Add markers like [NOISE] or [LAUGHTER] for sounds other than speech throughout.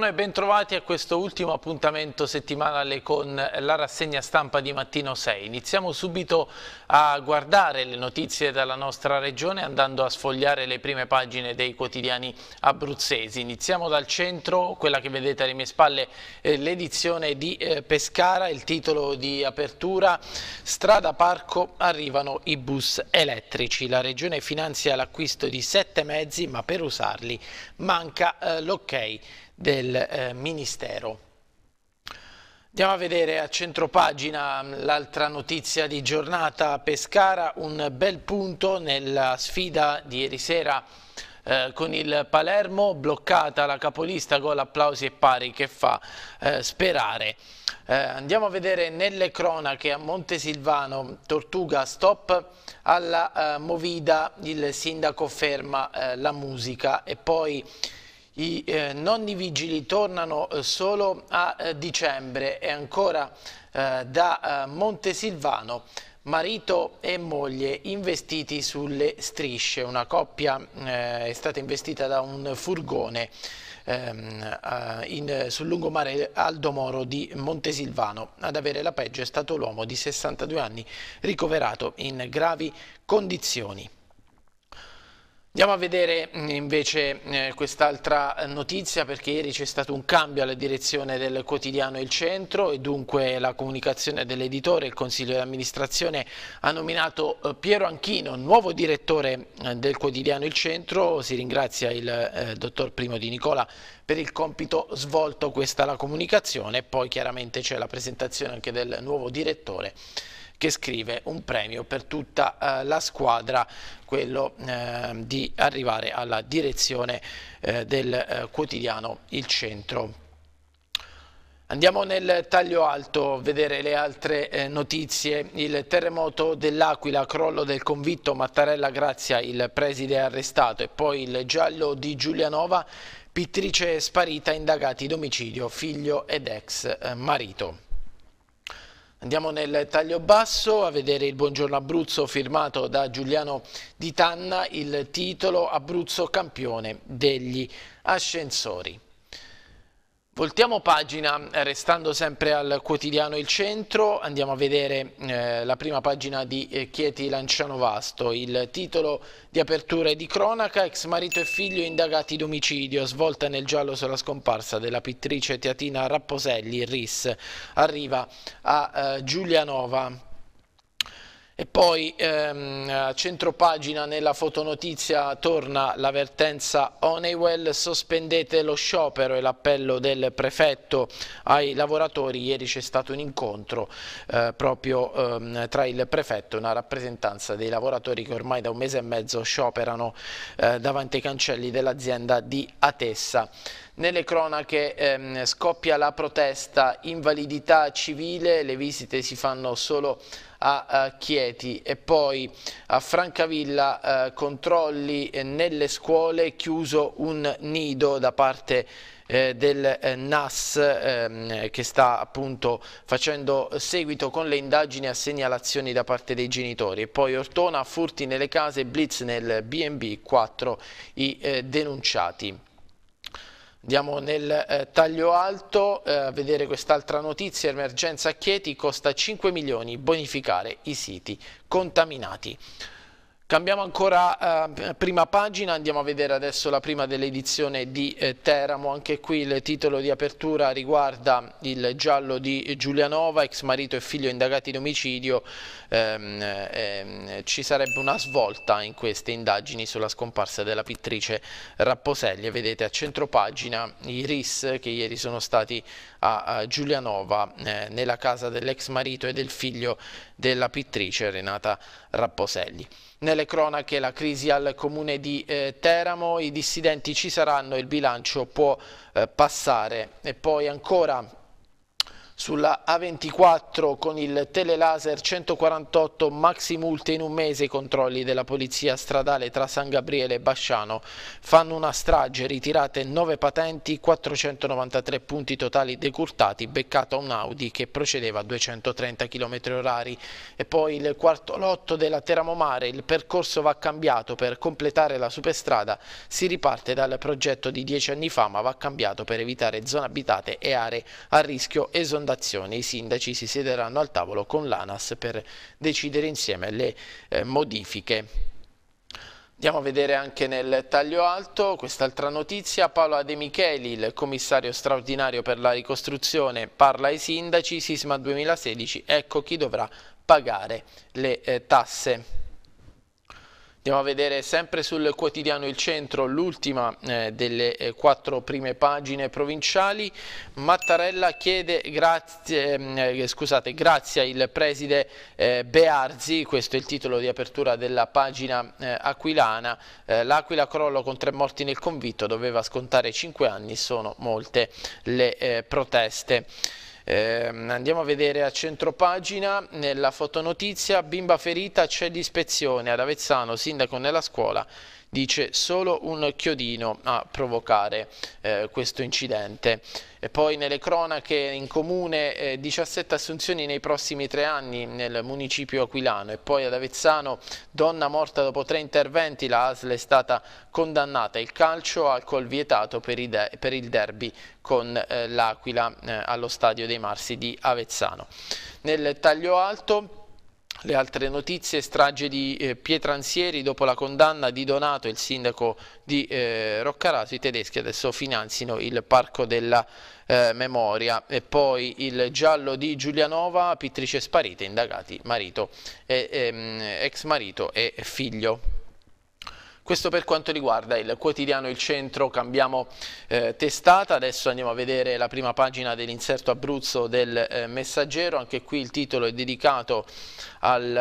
Buongiorno e bentrovati a questo ultimo appuntamento settimanale con la rassegna stampa di Mattino 6. Iniziamo subito a guardare le notizie dalla nostra regione andando a sfogliare le prime pagine dei quotidiani abruzzesi. Iniziamo dal centro, quella che vedete alle mie spalle, eh, l'edizione di eh, Pescara, il titolo di apertura Strada Parco arrivano i bus elettrici. La regione finanzia l'acquisto di sette mezzi ma per usarli manca eh, l'ok. Okay del eh, Ministero. Andiamo a vedere a centropagina mm, l'altra notizia di giornata Pescara, un bel punto nella sfida di ieri sera eh, con il Palermo, bloccata la capolista, gol applausi e pari che fa eh, sperare. Eh, andiamo a vedere nelle cronache a Montesilvano, Tortuga stop alla eh, Movida, il sindaco ferma eh, la musica e poi i eh, nonni vigili tornano eh, solo a eh, dicembre e ancora eh, da Montesilvano marito e moglie investiti sulle strisce, una coppia eh, è stata investita da un furgone ehm, in, sul lungomare Aldo Moro di Montesilvano. Ad avere la peggio è stato l'uomo di 62 anni ricoverato in gravi condizioni. Andiamo a vedere mm, invece eh, quest'altra notizia perché ieri c'è stato un cambio alla direzione del quotidiano Il Centro e dunque la comunicazione dell'editore e il consiglio di amministrazione ha nominato eh, Piero Anchino nuovo direttore eh, del quotidiano Il Centro. Si ringrazia il dottor Primo Di Nicola per il compito svolto, questa la comunicazione poi chiaramente c'è la presentazione anche del nuovo direttore che scrive un premio per tutta eh, la squadra, quello eh, di arrivare alla direzione eh, del eh, quotidiano Il Centro. Andiamo nel taglio alto a vedere le altre eh, notizie. Il terremoto dell'Aquila, crollo del convitto Mattarella Grazia, il preside arrestato e poi il giallo di Giulianova, pittrice sparita, indagati d'omicidio, figlio ed ex eh, marito. Andiamo nel taglio basso a vedere il Buongiorno Abruzzo firmato da Giuliano Di Tanna, il titolo Abruzzo campione degli ascensori. Voltiamo pagina, eh, restando sempre al quotidiano Il Centro, andiamo a vedere eh, la prima pagina di eh, Chieti Lanciano Vasto, il titolo di apertura e di cronaca, ex marito e figlio indagati d'omicidio, svolta nel giallo sulla scomparsa della pittrice Teatina Rapposelli, RIS, arriva a eh, Giulianova. E poi ehm, centropagina nella fotonotizia torna l'avvertenza Honeywell, sospendete lo sciopero e l'appello del prefetto ai lavoratori. Ieri c'è stato un incontro eh, proprio ehm, tra il prefetto e una rappresentanza dei lavoratori che ormai da un mese e mezzo scioperano eh, davanti ai cancelli dell'azienda di Atessa. Nelle cronache ehm, scoppia la protesta, invalidità civile, le visite si fanno solo a Chieti e poi a Francavilla eh, controlli eh, nelle scuole, chiuso un nido da parte eh, del eh, NAS ehm, che sta appunto facendo seguito con le indagini a segnalazioni da parte dei genitori e poi Ortona, furti nelle case, blitz nel B&B, 4 i denunciati. Andiamo nel eh, taglio alto eh, a vedere quest'altra notizia, emergenza a Chieti, costa 5 milioni bonificare i siti contaminati. Cambiamo ancora eh, prima pagina, andiamo a vedere adesso la prima dell'edizione di eh, Teramo, anche qui il titolo di apertura riguarda il giallo di Giulianova, ex marito e figlio indagati di omicidio, ehm, ehm, ci sarebbe una svolta in queste indagini sulla scomparsa della pittrice Rapposelli, vedete a centro pagina i RIS che ieri sono stati a Giulianova eh, nella casa dell'ex marito e del figlio della pittrice Renata Rapposelli. Nelle cronache la crisi al comune di eh, Teramo, i dissidenti ci saranno, il bilancio può eh, passare e poi ancora sulla A24 con il telelaser 148 maxi multe in un mese i controlli della polizia stradale tra San Gabriele e Basciano fanno una strage, ritirate 9 patenti, 493 punti totali decurtati, beccata un Audi che procedeva a 230 km h e poi il quarto lotto della Teramomare, il percorso va cambiato per completare la superstrada, si riparte dal progetto di 10 anni fa ma va cambiato per evitare zone abitate e aree a rischio esondamento fondazione i sindaci si siederanno al tavolo con l'ANAS per decidere insieme le eh, modifiche. Andiamo a vedere anche nel taglio alto quest'altra notizia. Paolo De Micheli, il commissario straordinario per la ricostruzione, parla ai sindaci. Sisma 2016, ecco chi dovrà pagare le eh, tasse. Andiamo a vedere sempre sul quotidiano Il Centro l'ultima eh, delle eh, quattro prime pagine provinciali. Mattarella chiede grazie, ehm, eh, scusate, grazie il preside eh, Bearzi, questo è il titolo di apertura della pagina eh, aquilana. Eh, L'Aquila crollo con tre morti nel convitto, doveva scontare cinque anni, sono molte le proteste. Eh, andiamo a vedere a centropagina, nella fotonotizia, bimba ferita, c'è l'ispezione ad Avezzano, sindaco nella scuola dice solo un chiodino a provocare eh, questo incidente. E poi nelle cronache in comune eh, 17 assunzioni nei prossimi tre anni nel municipio aquilano e poi ad Avezzano donna morta dopo tre interventi, la ASL è stata condannata, il calcio alcol vietato per, per, il derby con eh, l'Aquila eh, allo stadio dei Marsi di Avezzano. Nel taglio alto le altre notizie, strage di eh, Pietransieri dopo la condanna di Donato, il sindaco di eh, Roccaraso, i tedeschi adesso finanzino il parco della eh, memoria e poi il giallo di Giulianova, pittrice sparita, indagati marito, e, ehm, ex marito e figlio. Questo per quanto riguarda il quotidiano Il Centro, cambiamo eh, testata, adesso andiamo a vedere la prima pagina dell'inserto Abruzzo del eh, Messaggero, anche qui il titolo è dedicato al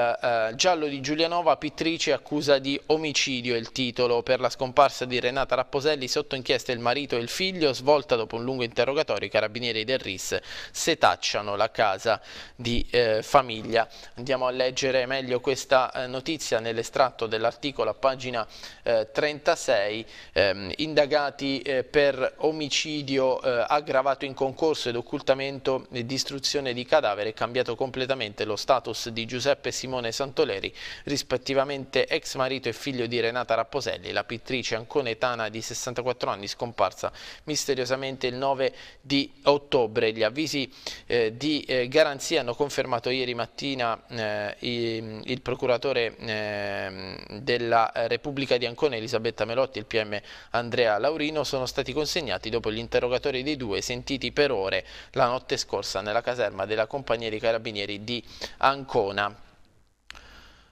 eh, giallo di Giulianova, pittrice accusa di omicidio, il titolo per la scomparsa di Renata Rapposelli, sotto inchiesta il marito e il figlio, svolta dopo un lungo interrogatorio, i carabinieri del RIS setacciano la casa di eh, famiglia. Andiamo a leggere meglio questa eh, notizia nell'estratto dell'articolo a pagina eh, 36 ehm, indagati eh, per omicidio eh, aggravato in concorso ed occultamento e distruzione di cadavere, è cambiato completamente lo status di Giuseppe Simone Santoleri, rispettivamente ex marito e figlio di Renata Rapposelli, la pittrice anconetana di 64 anni scomparsa misteriosamente il 9 di ottobre. Gli avvisi eh, di eh, garanzia hanno confermato ieri mattina eh, il procuratore ehm, della Repubblica di Biancone e Elisabetta Melotti e il PM Andrea Laurino sono stati consegnati dopo gli interrogatori dei due sentiti per ore la notte scorsa nella caserma della compagnia dei carabinieri di Ancona.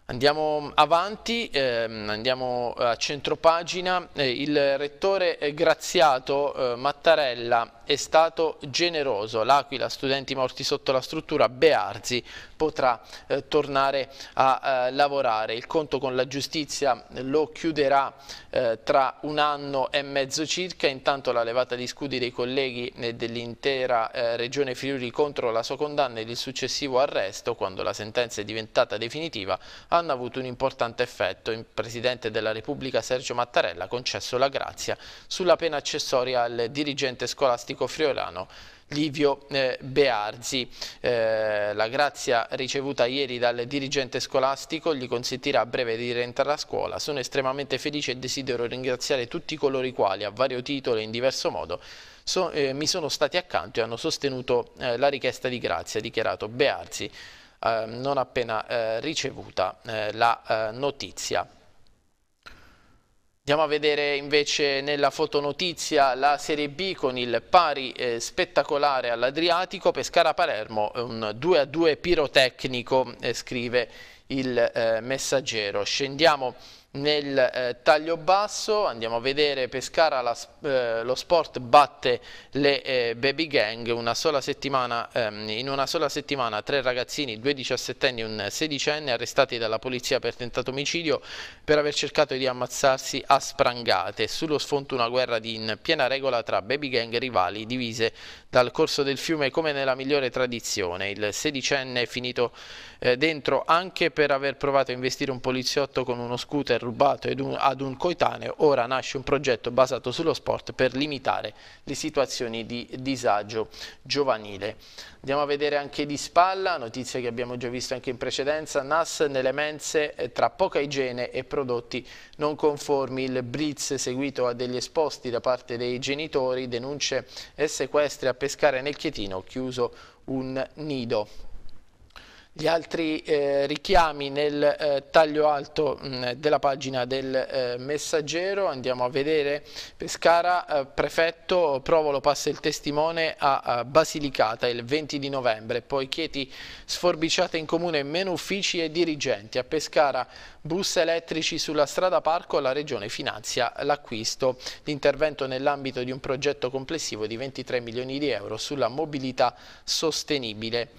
Andiamo avanti, ehm, andiamo a centropagina. Eh, il rettore eh, graziato eh, Mattarella è stato generoso. L'Aquila, studenti morti sotto la struttura, Bearzi potrà eh, tornare a eh, lavorare. Il conto con la giustizia eh, lo chiuderà eh, tra un anno e mezzo circa. Intanto la levata di scudi dei colleghi e eh, dell'intera eh, regione Friuli contro la sua condanna ed il successivo arresto, quando la sentenza è diventata definitiva, hanno avuto un importante effetto. Il Presidente della Repubblica Sergio Mattarella ha concesso la grazia sulla pena accessoria al dirigente scolastico storico friolano Livio eh, Bearzi. Eh, la grazia ricevuta ieri dal dirigente scolastico gli consentirà a breve di rientrare a scuola. Sono estremamente felice e desidero ringraziare tutti coloro i quali, a vario titolo e in diverso modo, so, eh, mi sono stati accanto e hanno sostenuto eh, la richiesta di grazia, dichiarato Bearzi, eh, non appena eh, ricevuta la notizia. Andiamo a vedere invece nella fotonotizia la Serie B con il pari eh, spettacolare all'Adriatico, Pescara-Palermo, un 2-2 pirotecnico, eh, scrive il eh, messaggero. Scendiamo nel eh, taglio basso andiamo a vedere Pescara la, eh, lo sport batte le eh, baby gang una ehm, in una sola settimana tre ragazzini due diciassettenni e un sedicenne arrestati dalla polizia per tentato omicidio per aver cercato di ammazzarsi a sprangate sullo sfondo una guerra di, in piena regola tra baby gang e rivali divise dal corso del fiume come nella migliore tradizione il sedicenne è finito eh, dentro anche per aver provato a investire un poliziotto con uno scooter rubato ad un, ad un coetaneo, ora nasce un progetto basato sullo sport per limitare le situazioni di disagio giovanile. Andiamo a vedere anche di spalla, notizie che abbiamo già visto anche in precedenza, NAS nelle mense eh, tra poca igiene e prodotti non conformi, il blitz seguito a degli esposti da parte dei genitori, denunce e sequestri a pescare nel Chietino, chiuso un nido gli altri eh, richiami nel eh, taglio alto mh, mm, della pagina del eh, messaggero andiamo a vedere Pescara eh, prefetto Provolo passa il testimone a, a, Basilicata il 20 di novembre poi Chieti sforbiciata in comune meno uffici e dirigenti a Pescara bus elettrici sulla strada parco la regione finanzia l'acquisto l'intervento nell'ambito di un progetto complessivo di 23 milioni di euro sulla mobilità sostenibile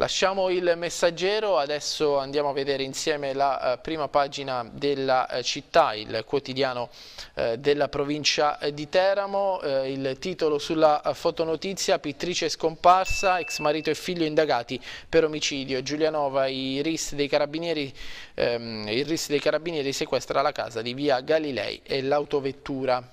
Lasciamo il messaggero, adesso andiamo a vedere insieme la uh, prima pagina della uh, città, il quotidiano uh, della provincia di Teramo, il titolo sulla fotonotizia, pittrice scomparsa, ex marito e figlio indagati per omicidio, Giulianova, i RIS dei carabinieri, ehm, il RIS dei carabinieri sequestra la casa di via Galilei e l'autovettura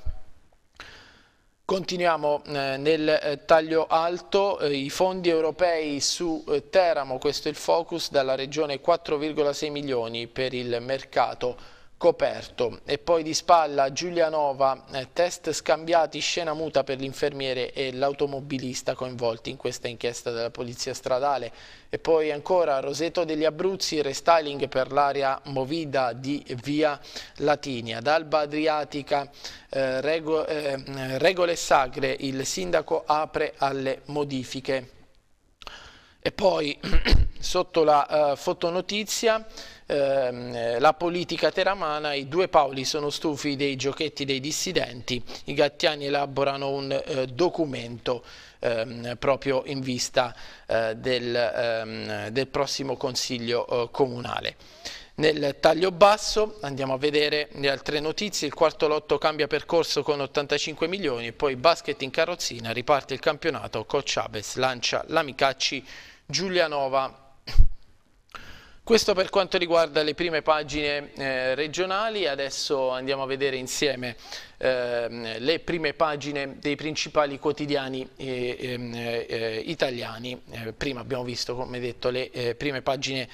Continuiamo eh, nel eh, taglio alto, eh, i fondi europei su Teramo, questo è il focus, dalla regione 4,6 milioni per il mercato coperto e poi di spalla Giulianova, eh, test scambiati, scena muta per l'infermiere e l'automobilista coinvolti in questa inchiesta della polizia stradale e poi ancora Roseto degli Abruzzi, restyling per l'area movida di via Latinia, d'Alba Adriatica, eh, rego, eh, regole sacre, il sindaco apre alle modifiche e poi [CLEARS THROAT] sotto la eh, fotonotizia ehm, eh, la politica teramana, i due Paoli sono stufi dei giochetti dei dissidenti, i gattiani elaborano un eh, documento ehm, proprio in vista eh, del, ehm, del, prossimo consiglio eh, comunale. Nel taglio basso andiamo a vedere le altre notizie, il quarto lotto cambia percorso con 85 milioni, poi basket in carrozzina, riparte il campionato, Coach Abes lancia l'Amicacci Giulianova questo per quanto riguarda le prime pagine eh, regionali, adesso andiamo a vedere insieme eh, le prime pagine dei principali quotidiani eh, ehm, eh italiani. Eh, prima abbiamo visto, come detto, le eh, prime pagine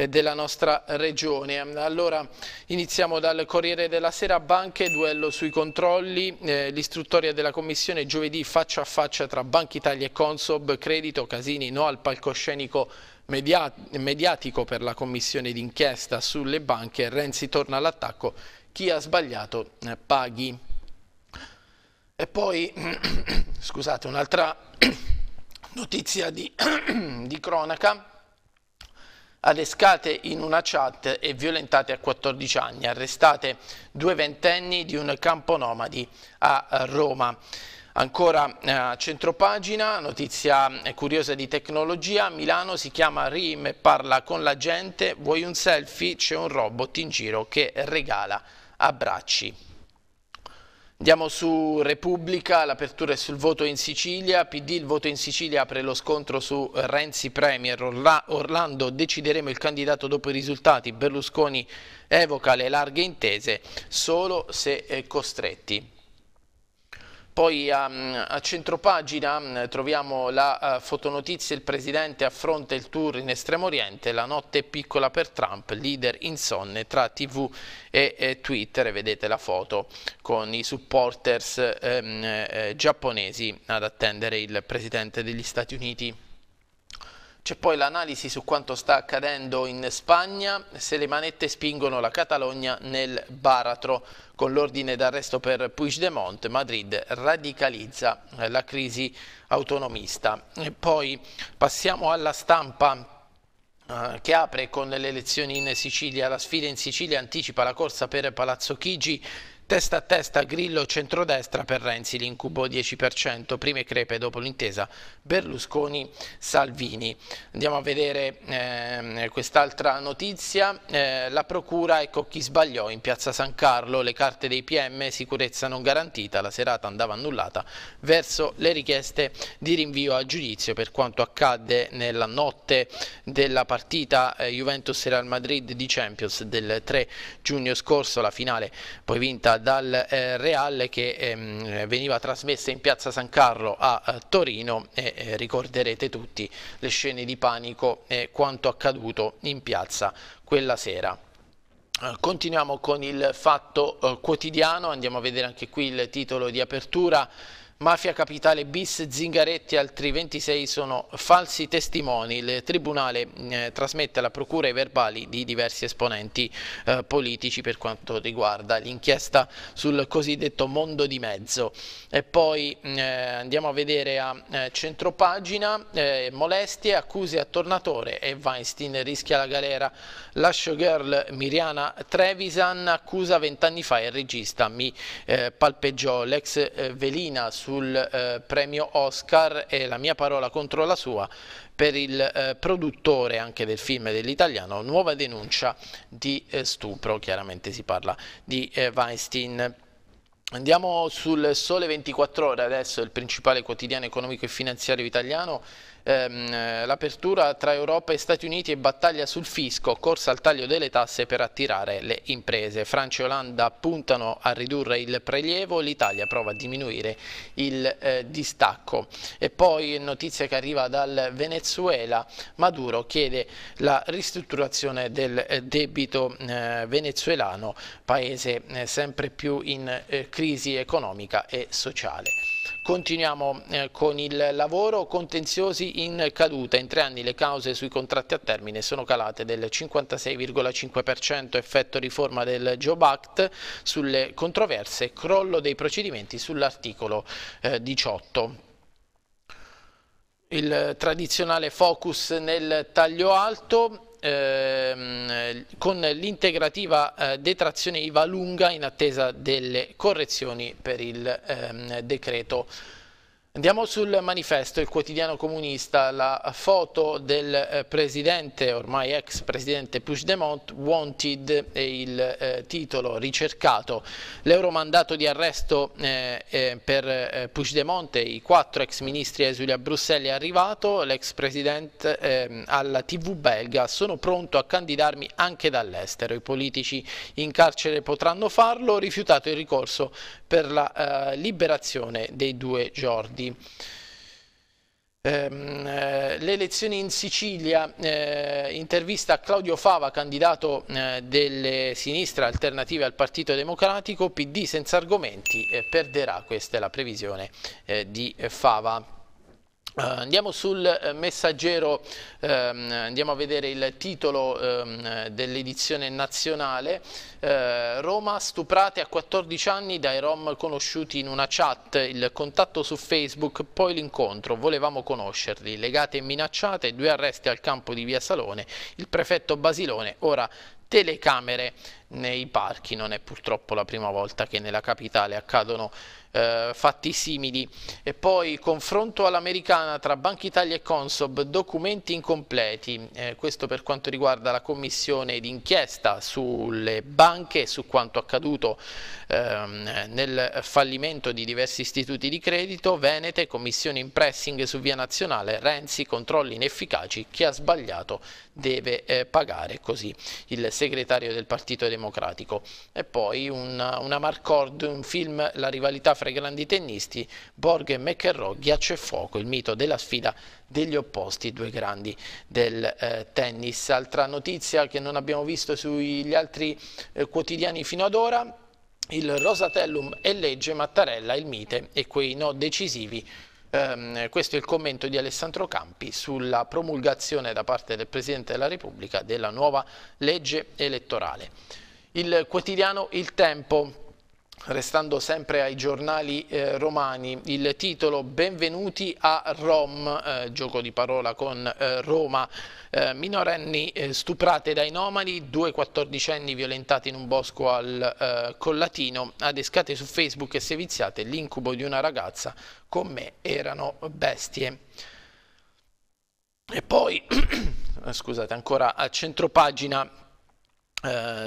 della nostra regione. Allora iniziamo dal Corriere della Sera, banche, duello sui controlli, eh, l'istruttoria della Commissione giovedì faccia a faccia tra Banca Italia e Consob, credito, Casini no al palcoscenico mediatico per la commissione d'inchiesta sulle banche, Renzi torna all'attacco, chi ha sbagliato eh, paghi. E poi, [CLEARS THROAT] scusate, un'altra [CLEARS THROAT] notizia di, [CLEARS THROAT] di cronaca, Adescate in una chat e violentate a 14 anni, arrestate due ventenni di un campo nomadi a Roma. Ancora eh, a eh, centropagina, notizia eh, curiosa di tecnologia, Milano si chiama Rim, parla con la gente, vuoi un selfie? C'è un robot in giro che regala abbracci. Andiamo su Repubblica, l'apertura è sul voto in Sicilia, PD il voto in Sicilia apre lo scontro su Renzi Premier, Orlando decideremo il candidato dopo i risultati, Berlusconi evoca le larghe intese solo se eh, costretti. Poi a, ehm, a centropagina mm, troviamo la uh, fotonotizia, il Presidente affronta il tour in Estremo Oriente, la notte è piccola per Trump, leader insonne tra TV e, e Twitter, vedete la foto con i supporters ehm, eh, giapponesi ad attendere il Presidente degli Stati Uniti. C'è poi l'analisi su quanto sta accadendo in Spagna, se le manette spingono la Catalogna nel baratro. Con l'ordine d'arresto per Puigdemont, Madrid radicalizza la crisi autonomista. E poi passiamo alla stampa eh, che apre con le elezioni in Sicilia. La sfida in Sicilia anticipa la corsa per Palazzo Chigi. Testa a testa Grillo centrodestra per Renzi, l'incubo 10%, prime crepe dopo l'intesa Berlusconi-Salvini. Andiamo a vedere eh, quest'altra notizia, eh, la procura ecco chi sbagliò in piazza San Carlo, le carte dei PM, sicurezza non garantita, la serata andava annullata verso le richieste di rinvio a giudizio per quanto accadde nella notte della partita eh, Juventus-Real Madrid di Champions del 3 giugno scorso, la finale poi vinta dal eh, Real che ehm, eh, veniva trasmessa in piazza San Carlo a, a eh, Torino e eh, ricorderete tutti le scene di panico e quanto accaduto in piazza quella sera. Continuiamo con il fatto quotidiano, andiamo a vedere anche qui il titolo di apertura Mafia Capitale bis, Zingaretti e altri 26 sono falsi testimoni. Il Tribunale eh, trasmette alla Procura i verbali di diversi esponenti eh, politici per quanto riguarda l'inchiesta sul cosiddetto mondo di mezzo. E poi mm, eh, andiamo a vedere a eh, centropagina, eh, molestie, accuse a Tornatore e Weinstein rischia la galera. La showgirl Miriana Trevisan accusa 20 anni fa il regista, mi eh, palpeggiò l'ex velina su sul eh, premio Oscar e la mia parola contro la sua per il eh, produttore anche del film dell'italiano, nuova denuncia di eh, stupro, chiaramente si parla di eh, Weinstein. Andiamo sul Sole 24 ore adesso, il principale quotidiano economico e finanziario italiano ehm, l'apertura tra Europa e Stati Uniti e battaglia sul fisco, corsa al taglio delle tasse per attirare le imprese. Francia e Olanda puntano a ridurre il prelievo, l'Italia prova a diminuire il eh, distacco. E poi notizia che arriva dal Venezuela, Maduro chiede la ristrutturazione del eh, debito eh, venezuelano, paese eh, sempre più in eh, crisi economica e sociale. Continuiamo eh, con il lavoro, contenziosi in caduta. In tre anni le cause sui contratti a termine sono calate del 56,5%, effetto riforma del Job Act sulle controverse, crollo dei procedimenti sull'articolo eh, 18. Il tradizionale focus nel taglio alto ehm, con l'integrativa eh, detrazione IVA lunga in attesa delle correzioni per il ehm, decreto Andiamo sul manifesto, il quotidiano comunista, la foto del eh, presidente, ormai ex presidente Puigdemont, wanted è il eh, titolo ricercato. L'euromandato di arresto eh, eh, per eh, Puigdemont e i quattro ex ministri esuli a Bruxelles è arrivato, l'ex presidente ehm, alla tv belga, sono pronto a candidarmi anche dall'estero, i politici in carcere potranno farlo, ho rifiutato il ricorso per la eh, liberazione dei due giorni. Lombardi. Ehm, eh, le elezioni in Sicilia, eh, intervista a Claudio Fava, candidato eh, delle sinistre alternative al Partito Democratico, PD senza argomenti, eh, perderà, questa è la previsione eh, di Fava. Eh, andiamo sul eh, messaggero, ehm, andiamo a vedere il titolo ehm, dell'edizione nazionale. Eh, Roma stuprate a 14 anni dai rom conosciuti in una chat, il contatto su Facebook, poi l'incontro, volevamo conoscerli, legate e minacciate, due arresti al campo di via Salone, il prefetto Basilone, ora telecamere nei parchi, non è purtroppo la prima volta che nella capitale accadono eh, fatti simili. E poi confronto all'americana tra Banca Italia e Consob, documenti incompleti. Eh, questo per quanto riguarda la commissione d'inchiesta sulle banche e su quanto accaduto ehm, nel fallimento di diversi istituti di credito. Venete, commissione in pressing su via nazionale, Renzi, controlli inefficaci, chi ha sbagliato deve eh, pagare, così il segretario del Partito Democratico. E poi una, una Marcord, un film La rivalità fra i grandi tennisti Borg e McEnroe, ghiaccio e fuoco, il mito della sfida degli opposti, due grandi del eh, tennis. Altra notizia che non abbiamo visto sugli altri eh, quotidiani fino ad ora, il Rosatellum e legge, Mattarella il mite e quei no decisivi Um, questo è il commento di Alessandro Campi sulla promulgazione da parte del Presidente della Repubblica della nuova legge elettorale. Il quotidiano Il Tempo Restando sempre ai giornali eh, romani, il titolo Benvenuti a Rom, eh, gioco di parola con eh, Roma, eh, minorenni eh, stuprate dai nomadi, due quattordicenni violentati in un bosco al eh, Collatino, adescate su Facebook e seviziate, l'incubo di una ragazza, con me erano bestie. E poi, [CLEARS THROAT] scusate, ancora a centropagina,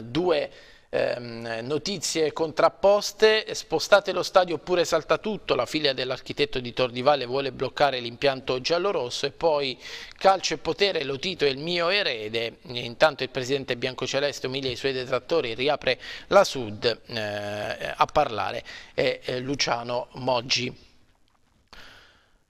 due ehm, notizie contrapposte, spostate lo stadio oppure salta tutto, la figlia dell'architetto di Tordivale vuole bloccare l'impianto giallorosso e poi calcio e potere, lo Tito è il mio erede, intanto il presidente biancoceleste umilia i suoi detrattori, riapre la Sud eh, a parlare, è eh, Luciano Moggi.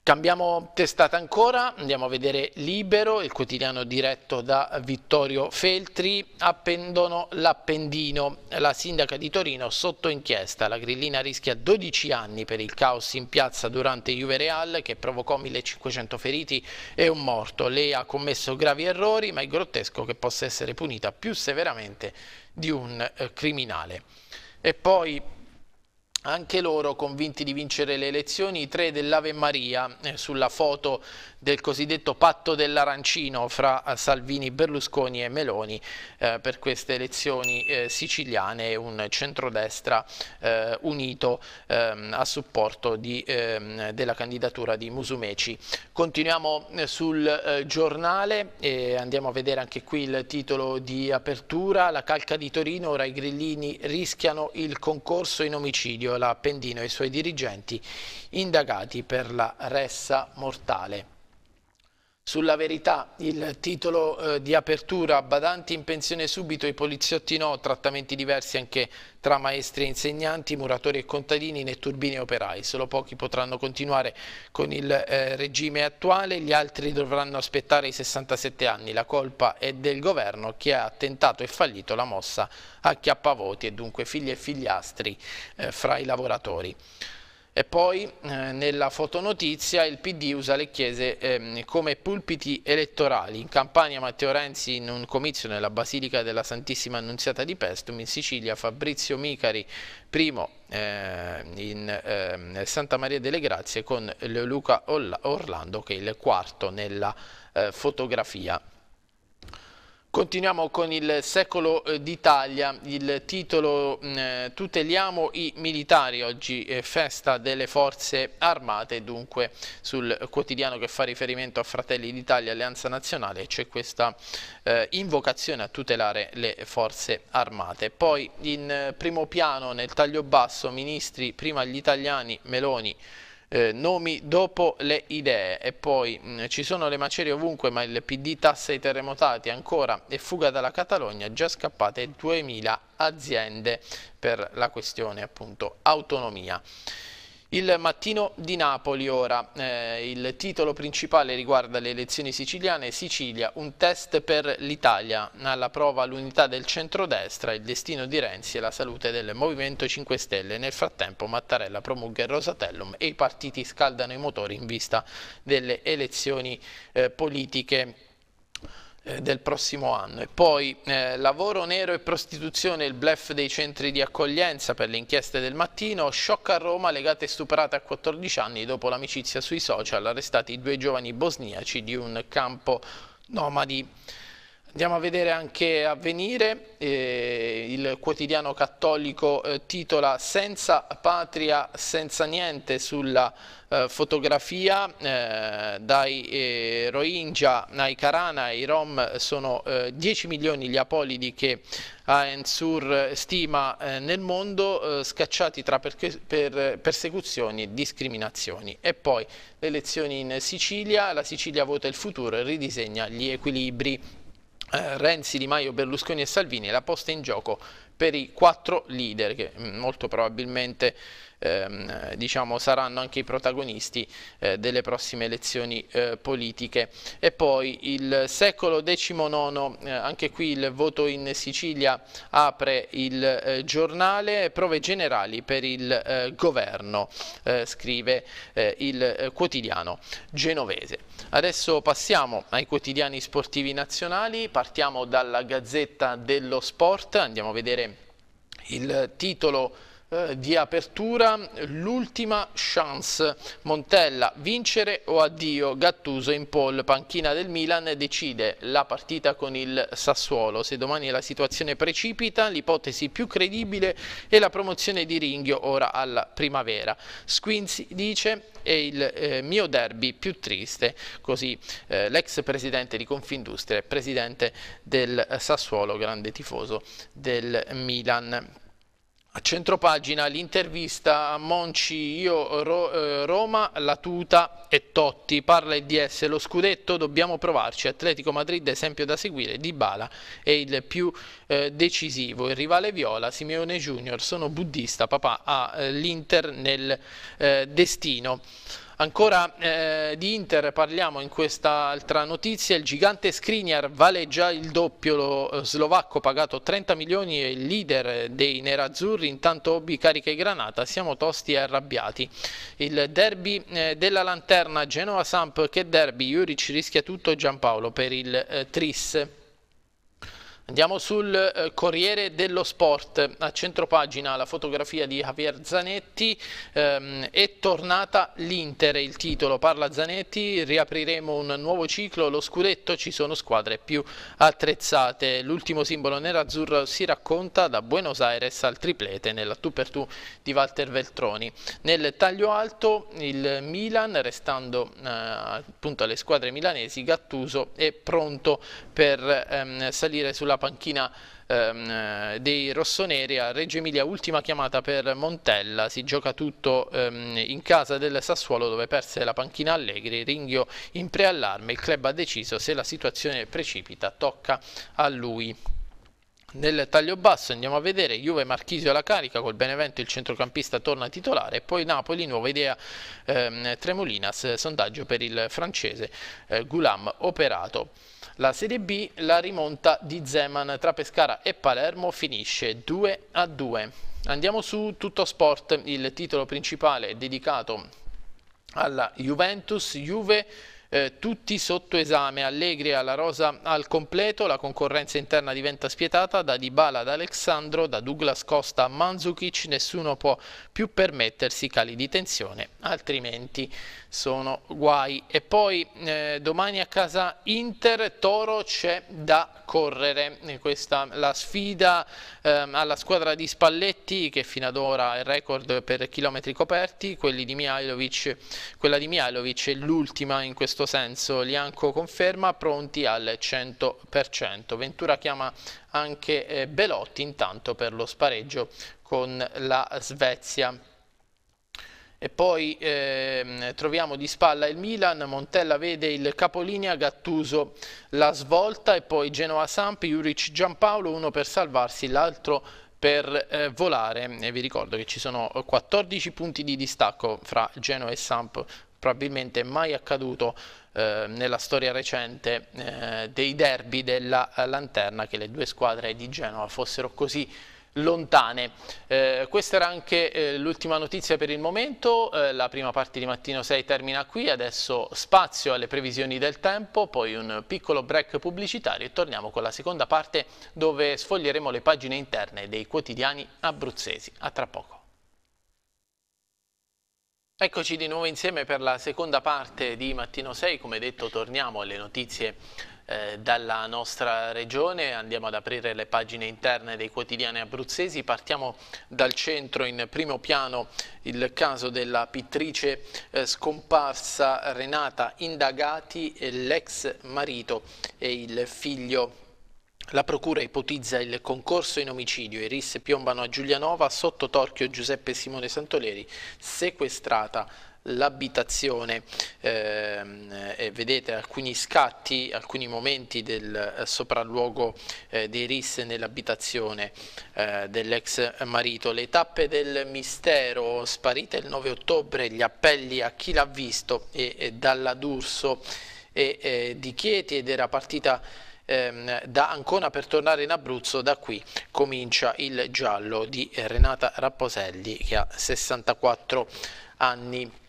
Cambiamo testata ancora, andiamo a vedere Libero, il quotidiano diretto da Vittorio Feltri. Appendono l'appendino, la sindaca di Torino sotto inchiesta. La grillina rischia 12 anni per il caos in piazza durante Juve Real che provocò 1500 feriti e un morto. Lei ha commesso gravi errori, ma è grottesco che possa essere punita più severamente di un eh, criminale. E poi anche loro convinti di vincere le elezioni, i tre dell'Ave Maria eh, sulla foto del cosiddetto patto dell'arancino fra eh, Salvini, Berlusconi e Meloni eh, per queste elezioni eh, siciliane un centrodestra eh, unito ehm, a supporto di, ehm, della candidatura di Musumeci. Continuiamo eh, sul giornale e andiamo a vedere anche qui il titolo di apertura, la calca di Torino, ora i grillini rischiano il concorso in omicidio Viola Pendino e i suoi dirigenti indagati per la ressa mortale. Sulla verità, il titolo eh, di apertura, badanti in pensione subito, i poliziotti no, trattamenti diversi anche tra maestri e insegnanti, muratori e contadini, né netturbini e operai. Solo pochi potranno continuare con il eh, regime attuale, gli altri dovranno aspettare i 67 anni. La colpa è del governo che ha tentato e fallito la mossa a chiappavoti e dunque figli e figliastri eh, fra i lavoratori. E poi eh, nella fotonotizia il PD usa le chiese eh, come pulpiti elettorali. In Campania Matteo Renzi in un comizio nella Basilica della Santissima Annunziata di Pestum, in Sicilia Fabrizio Micari primo eh, in ehm, Santa Maria delle Grazie con Leoluca Orlando che è il quarto nella eh, fotografia. Continuiamo con il secolo eh, d'Italia, il titolo mm, eh, Tuteliamo i militari, oggi è eh, festa delle forze armate, dunque sul quotidiano che fa riferimento a Fratelli d'Italia, Alleanza Nazionale, c'è questa eh, invocazione a tutelare le forze armate. Poi in eh, primo piano nel taglio basso, ministri, prima gli italiani, Meloni, eh, nomi dopo le idee e poi mh, mm, ci sono le macerie ovunque ma il PD tassa i terremotati ancora e fuga dalla Catalogna già scappate 2000 aziende per la questione appunto autonomia. Il mattino di Napoli ora, eh, il titolo principale riguarda le elezioni siciliane, Sicilia, un test per l'Italia, alla prova l'unità del centrodestra, il destino di Renzi e la salute del Movimento 5 Stelle. Nel frattempo Mattarella promulga il Rosatellum e i partiti scaldano i motori in vista delle elezioni eh, politiche. Eh, del prossimo anno. E poi eh, lavoro nero e prostituzione, il blef dei centri di accoglienza per le inchieste del mattino, shock a Roma, legate stuprate a 14 anni dopo l'amicizia sui social, arrestati due giovani bosniaci di un campo nomadi. Andiamo a vedere anche Avvenire, eh, il quotidiano cattolico eh, titola Senza patria, senza niente sulla eh, fotografia, eh, dai eh, Rohingya ai Karana, i Rom sono 10 eh, milioni gli apolidi che Aensur stima nel mondo, scacciati tra per, per persecuzioni e discriminazioni. E poi le elezioni in Sicilia, la Sicilia vota il futuro e ridisegna gli equilibri eh, Renzi, Di Maio, Berlusconi e Salvini, e la posta in gioco per i quattro leader che mm, molto probabilmente ehm, diciamo, saranno anche i protagonisti eh, delle prossime elezioni eh, politiche. E poi il secolo XIX, eh, anche qui il voto in Sicilia apre il eh, giornale, prove generali per il eh, governo, eh, scrive il quotidiano genovese. Adesso passiamo ai quotidiani sportivi nazionali, partiamo dalla Gazzetta dello Sport, andiamo a vedere il titolo eh, di apertura, l'ultima chance, Montella vincere o addio, Gattuso in pole, panchina del Milan decide la partita con il Sassuolo, se domani la situazione precipita l'ipotesi più credibile è la promozione di Ringhio ora alla primavera, Squinzi dice è il eh, mio derby più triste, così eh, l'ex presidente di Confindustria e presidente del Sassuolo, grande tifoso del Milan. A centropagina l'intervista a Monci, io, Ro, eh, Roma, Latuta e Totti. Parla il DS, lo scudetto, dobbiamo provarci. Atletico Madrid, esempio da seguire, Dybala è il più eh, decisivo. Il rivale Viola, Simeone Junior, sono buddista, papà ha eh, l'Inter nel eh, destino. Ancora eh, di Inter parliamo in quest'altra notizia, il gigante Skriniar vale già il doppio, lo eh, slovacco pagato 30 milioni e il leader dei nerazzurri, intanto Obi carica i granata, siamo tosti e arrabbiati. Il derby eh, della lanterna Genoa-Samp, che derby, Juric rischia tutto Giampaolo per il eh, Tris. Andiamo sul eh, Corriere dello Sport, a centropagina la fotografia di Javier Zanetti, ehm, è tornata l'Inter, il titolo parla Zanetti, riapriremo un nuovo ciclo, lo scudetto, ci sono squadre più attrezzate, l'ultimo simbolo nero-azzurro si racconta da Buenos Aires al triplete nella tu per tu di Walter Veltroni. Nel taglio alto il Milan, restando eh, appunto alle squadre milanesi, Gattuso è pronto per ehm, salire sulla sulla panchina ehm, dei rossoneri a Reggio Emilia ultima chiamata per Montella si gioca tutto ehm, in casa del Sassuolo dove perse la panchina Allegri Ringhio in preallarme il club ha deciso se la situazione precipita tocca a lui nel taglio basso andiamo a vedere Juve Marchisio alla carica, col Benevento il centrocampista torna titolare, poi Napoli, nuova idea ehm, Tremolinas, sondaggio per il francese eh, Goulam operato. La Serie B, la rimonta di Zeman tra Pescara e Palermo finisce 2 a 2. Andiamo su Tutto Sport, il titolo principale dedicato alla Juventus, Juve eh, tutti sotto esame, Allegri alla rosa al completo, la concorrenza interna diventa spietata, da Dybala ad Alexandro, da Douglas Costa a Manzukic, nessuno può più permettersi cali di tensione, altrimenti sono guai. E poi eh, domani a casa Inter, Toro c'è da correre, questa la sfida eh, alla squadra di Spalletti che fino ad ora è record per chilometri coperti, di quella di Mihailovic è l'ultima in questo questo senso Lianco conferma pronti al 100%. Ventura chiama anche eh, Belotti intanto per lo spareggio con la Svezia. E poi eh, troviamo di spalla il Milan, Montella vede il capolinea, Gattuso la svolta e poi Genoa Samp, Juric Giampaolo, uno per salvarsi, l'altro per eh, volare. E vi ricordo che ci sono 14 punti di distacco fra Genoa e Samp, probabilmente mai accaduto eh, nella storia recente eh, dei derby della eh, Lanterna che le due squadre di Genova fossero così lontane. Eh, questa era anche eh, l'ultima notizia per il momento, eh, la prima parte di Mattino 6 termina qui, adesso spazio alle previsioni del tempo, poi un piccolo break pubblicitario e torniamo con la seconda parte dove sfoglieremo le pagine interne dei quotidiani abruzzesi. A tra poco. Eccoci di nuovo insieme per la seconda parte di Mattino 6, come detto torniamo alle notizie eh, dalla nostra regione, andiamo ad aprire le pagine interne dei quotidiani abruzzesi, partiamo dal centro in primo piano il caso della pittrice eh, scomparsa Renata Indagati, l'ex marito e il figlio la procura ipotizza il concorso in omicidio. I RIS piombano a Giulianova, sotto torchio Giuseppe Simone Santoleri, sequestrata l'abitazione eh, vedete alcuni scatti, alcuni momenti del eh, sopralluogo eh, dei RIS nell'abitazione eh, dell'ex marito. Le tappe del mistero sparite il 9 ottobre, gli appelli a chi l'ha visto e, e dalla D'Urso e eh, di Chieti ed era partita ehm, da Ancona per tornare in Abruzzo, da qui comincia il giallo di Renata Rapposelli che ha 64 anni.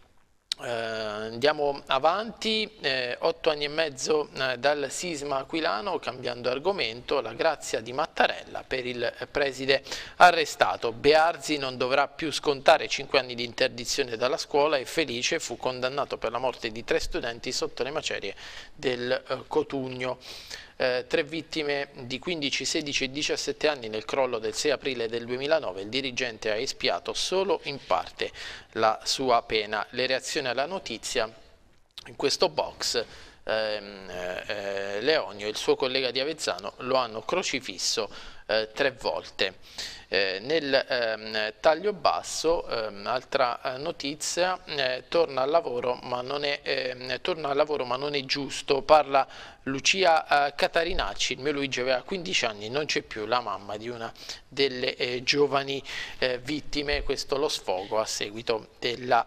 Eh, andiamo avanti, eh, otto anni e mezzo eh, dal sisma aquilano, cambiando argomento, la grazia di Mattarella per il preside arrestato. Bearzi non dovrà più scontare cinque anni di interdizione dalla scuola e Felice fu condannato per la morte di tre studenti sotto le macerie del eh, Cotugno eh, tre vittime di 15, 16 e 17 anni nel crollo del 6 aprile del 2009. Il dirigente ha espiato solo in parte la sua pena. Le reazioni alla notizia in questo box ehm, eh, eh Leonio e il suo collega di Avezzano lo hanno crocifisso eh, tre volte. Eh, nel ehm, taglio basso, ehm, altra eh, notizia, eh, torna, al lavoro, è, eh, torna, al lavoro ma non è, giusto, parla Lucia eh, Catarinacci, il mio Luigi aveva 15 anni, non c'è più la mamma di una delle eh, giovani vittime, questo lo sfogo a seguito della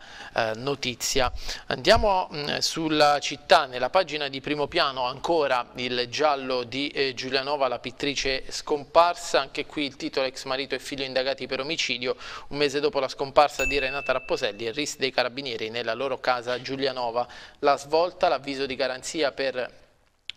notizia. Andiamo mh, mm, sulla città, nella pagina di primo piano ancora il giallo di Giulianova, la pittrice scomparsa, anche qui il titolo ex marito e figlio indagati per omicidio un mese dopo la scomparsa di Renata Rapposelli e il RIS dei Carabinieri nella loro casa Giulianova. La svolta, l'avviso di garanzia per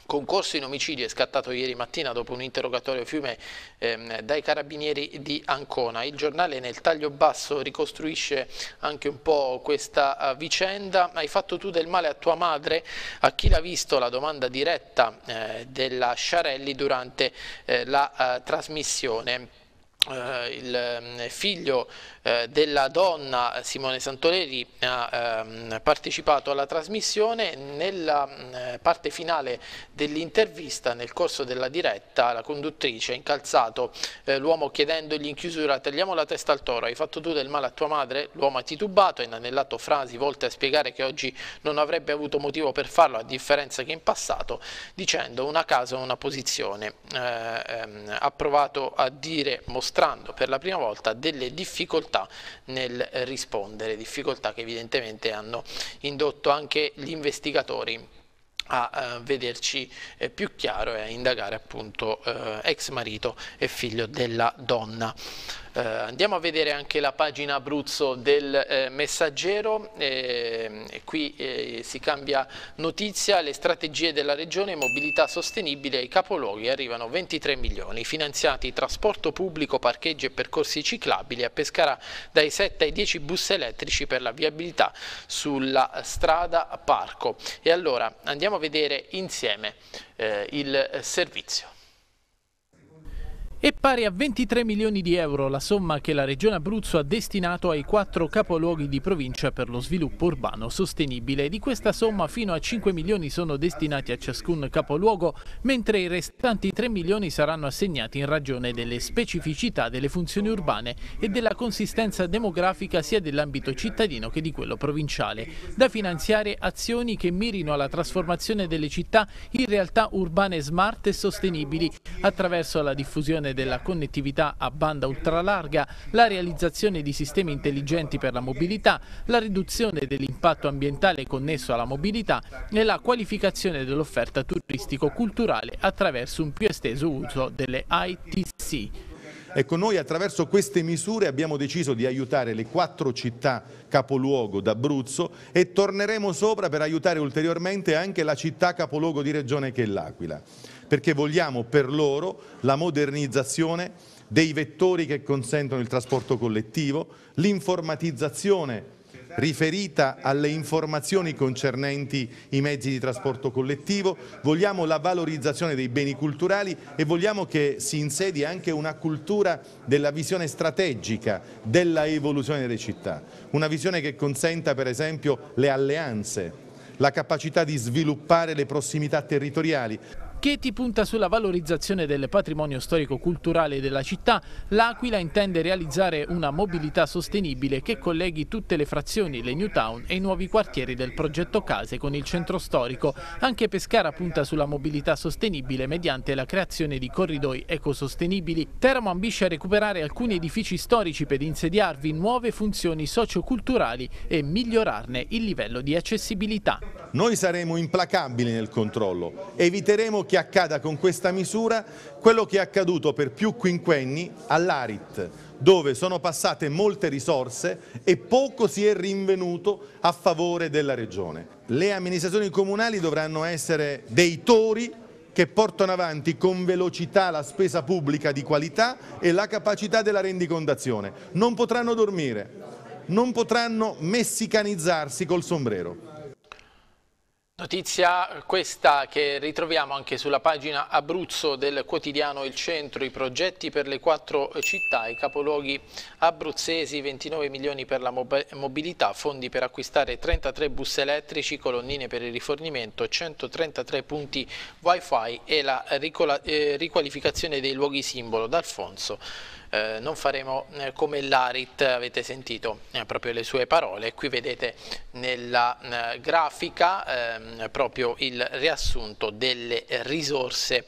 concorso in omicidio è scattato ieri mattina dopo un interrogatorio a fiume ehm, dai carabinieri di Ancona. Il giornale nel taglio basso ricostruisce anche un po' questa eh, vicenda. Hai fatto tu del male a tua madre? A chi l'ha visto la domanda diretta eh, della Sciarelli durante eh, la uh, trasmissione eh, il mm, figlio eh, della donna Simone Santoleri ha ehm, partecipato alla trasmissione nella eh, parte finale dell'intervista nel corso della diretta la conduttrice ha incalzato eh, l'uomo chiedendogli in chiusura tagliamo la testa al toro hai fatto tu del male a tua madre l'uomo ha titubato ha inanellato frasi volte a spiegare che oggi non avrebbe avuto motivo per farlo a differenza che in passato dicendo una casa una posizione ha eh, ehm, provato a dire mostrare mostrando per la prima volta delle difficoltà nel rispondere, difficoltà che evidentemente hanno indotto anche gli investigatori a eh, vederci eh, più chiaro e a indagare appunto eh, ex marito e figlio della donna. Eh, andiamo a vedere anche la pagina Abruzzo del eh, Messaggero, ehm, eh, qui si cambia notizia, le strategie della regione mobilità sostenibile ai capoluoghi arrivano 23 milioni, finanziati trasporto pubblico, parcheggi e percorsi ciclabili a Pescara dai 7 ai 10 bus elettrici per la viabilità sulla strada Parco. E allora andiamo a vedere insieme eh, il eh, servizio. È pari a 23 milioni di euro la somma che la Regione Abruzzo ha destinato ai quattro capoluoghi di provincia per lo sviluppo urbano sostenibile. Di questa somma fino a 5 milioni sono destinati a ciascun capoluogo, mentre i restanti 3 milioni saranno assegnati in ragione delle specificità delle funzioni urbane e della consistenza demografica sia dell'ambito cittadino che di quello provinciale, da finanziare azioni che mirino alla trasformazione delle città in realtà urbane smart e sostenibili attraverso la diffusione diffusione della connettività a banda ultralarga, la realizzazione di sistemi intelligenti per la mobilità, la riduzione dell'impatto ambientale connesso alla mobilità e la qualificazione dell'offerta turistico-culturale attraverso un più esteso uso delle ITC. Ecco, noi attraverso queste misure abbiamo deciso di aiutare le quattro città capoluogo d'Abruzzo e torneremo sopra per aiutare ulteriormente anche la città capoluogo di Regione che è l'Aquila perché vogliamo per loro la modernizzazione dei vettori che consentono il trasporto collettivo, l'informatizzazione riferita alle informazioni concernenti i mezzi di trasporto collettivo, vogliamo la valorizzazione dei beni culturali e vogliamo che si insedi anche una cultura della visione strategica della evoluzione delle città, una visione che consenta per esempio le alleanze, la capacità di sviluppare le prossimità territoriali che ti punta sulla valorizzazione del patrimonio storico-culturale della città, l'Aquila intende realizzare una mobilità sostenibile che colleghi tutte le frazioni, le new town e i nuovi quartieri del progetto Case con il centro storico. Anche Pescara punta sulla mobilità sostenibile mediante la creazione di corridoi ecosostenibili. Teramo ambisce a recuperare alcuni edifici storici per insediarvi nuove funzioni socioculturali e migliorarne il livello di accessibilità. Noi saremo implacabili nel controllo, eviteremo che accada con questa misura quello che è accaduto per più quinquenni all'Arit, dove sono passate molte risorse e poco si è rinvenuto a favore della Regione. Le amministrazioni comunali dovranno essere dei tori che portano avanti con velocità la spesa pubblica di qualità e la capacità della rendicondazione. Non potranno dormire, non potranno messicanizzarsi col sombrero. Notizia questa che ritroviamo anche sulla pagina Abruzzo del quotidiano Il Centro, i progetti per le quattro città, i capoluoghi abruzzesi, 29 milioni per la mobilità, fondi per acquistare 33 bus elettrici, colonnine per il rifornimento, 133 punti wifi e la eh, riqualificazione dei luoghi simbolo d'Alfonso. Eh, non faremo eh, come l'Arit, avete sentito eh, proprio le sue parole, qui vedete nella eh, grafica ehm, proprio il riassunto delle risorse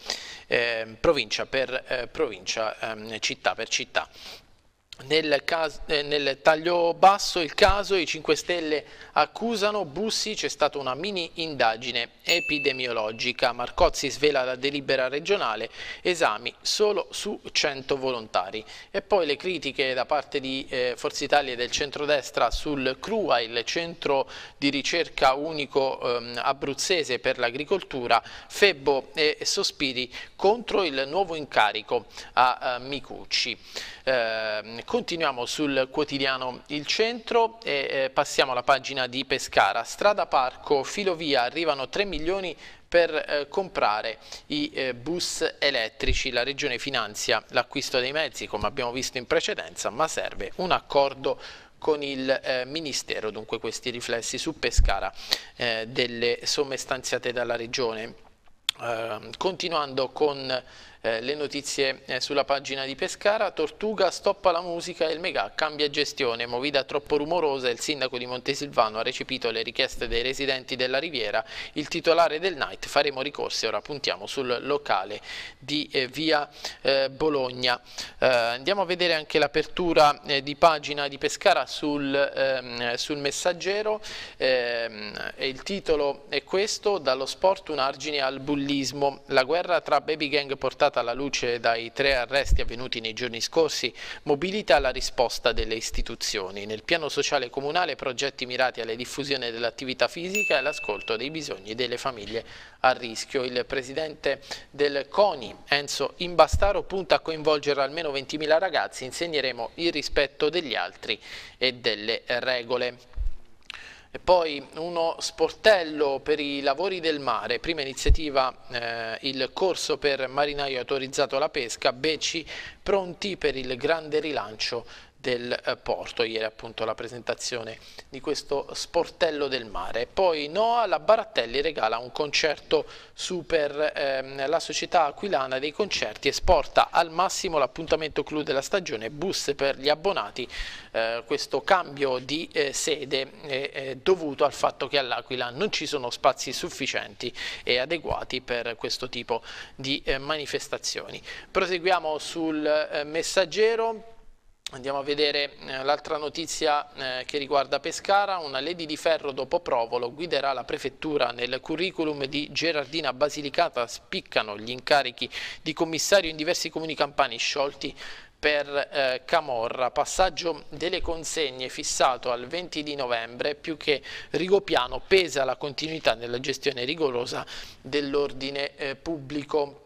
ehm, provincia per provincia, ehm, città per città. Nel, caso, eh, nel, taglio basso il caso, i 5 Stelle accusano Bussi, c'è stata una mini indagine epidemiologica, Marcozzi svela la delibera regionale, esami solo su 100 volontari. E poi le critiche da parte di eh, Forza Italia e del centrodestra sul CRUA, il centro di ricerca unico eh, abruzzese per l'agricoltura, Febbo e Sospiri contro il nuovo incarico a eh, Micucci. Ehm, continuiamo sul quotidiano Il Centro e eh, passiamo alla pagina di Pescara. Strada Parco, Filovia, arrivano 3 milioni per eh, comprare i eh, bus elettrici. La Regione finanzia l'acquisto dei mezzi, come abbiamo visto in precedenza, ma serve un accordo con il eh, Ministero, dunque questi riflessi su Pescara eh, delle somme stanziate dalla Regione. Eh, continuando con eh, le notizie eh, sulla pagina di Pescara, Tortuga stoppa la musica e il Mega cambia gestione, movida troppo rumorosa, il sindaco di Montesilvano ha recepito le richieste dei residenti della Riviera, il titolare del night faremo ricorsi, ora puntiamo sul locale di eh, via Bologna. andiamo a vedere anche l'apertura di pagina di Pescara sul, ehm, sul messaggero, ehm, il titolo è questo, dallo sport un argine al bullismo, la guerra tra baby gang portata affrontata alla luce dai tre arresti avvenuti nei giorni scorsi, mobilita la risposta delle istituzioni. Nel piano sociale comunale progetti mirati alla diffusione dell'attività fisica e all'ascolto dei bisogni delle famiglie a rischio. Il presidente del CONI, Enzo Imbastaro, punta a coinvolgere almeno 20.000 ragazzi. Insegneremo il rispetto degli altri e delle regole. E poi uno sportello per i lavori del mare, prima iniziativa eh, il corso per marinaio autorizzato alla pesca, Becci pronti per il grande rilancio del eh, porto, ieri appunto la presentazione di questo sportello del mare. Poi Noa la Barattelli regala un concerto super, ehm, la società aquilana dei concerti esporta al massimo l'appuntamento clou della stagione, bus per gli abbonati, eh, questo cambio di eh, sede è eh, eh, dovuto al fatto che all'Aquila non ci sono spazi sufficienti e adeguati per questo tipo di manifestazioni. Proseguiamo sul messaggero Andiamo a vedere eh, l'altra notizia eh, che riguarda Pescara, una Lady di Ferro dopo Provolo guiderà la prefettura nel curriculum di Gerardina Basilicata, spiccano gli incarichi di commissario in diversi comuni campani sciolti per eh, Camorra, passaggio delle consegne fissato al 20 di novembre, più che rigopiano pesa la continuità nella gestione rigorosa dell'ordine eh, pubblico.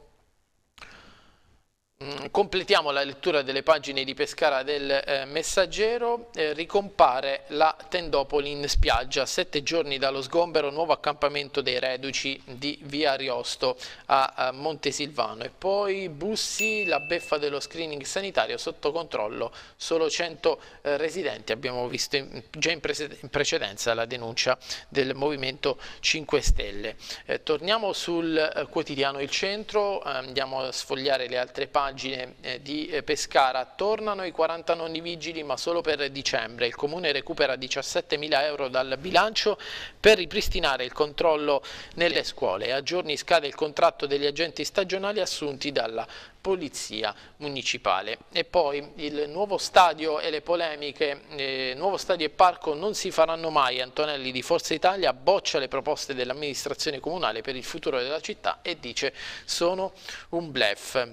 Mm, completiamo la lettura delle pagine di Pescara del eh, Messaggero, eh, ricompare la Tendopoli in spiaggia, sette giorni dallo sgombero, nuovo accampamento dei reduci di via Ariosto a, a Montesilvano e poi Bussi, la beffa dello screening sanitario sotto controllo, solo 100 eh, residenti, abbiamo visto in, già in, in, precedenza la denuncia del Movimento 5 Stelle. Eh, torniamo sul eh, quotidiano Il Centro, andiamo a sfogliare le altre pagine stupidaggine eh, di eh, Pescara, tornano i 40 nonni vigili ma solo per dicembre. Il Comune recupera 17 mila euro dal bilancio per ripristinare il controllo nelle scuole. A giorni scade il contratto degli agenti stagionali assunti dalla Polizia Municipale. E poi il nuovo stadio e le polemiche, eh, nuovo stadio e parco non si faranno mai. Antonelli di Forza Italia boccia le proposte dell'amministrazione comunale per il futuro della città e dice sono un blef.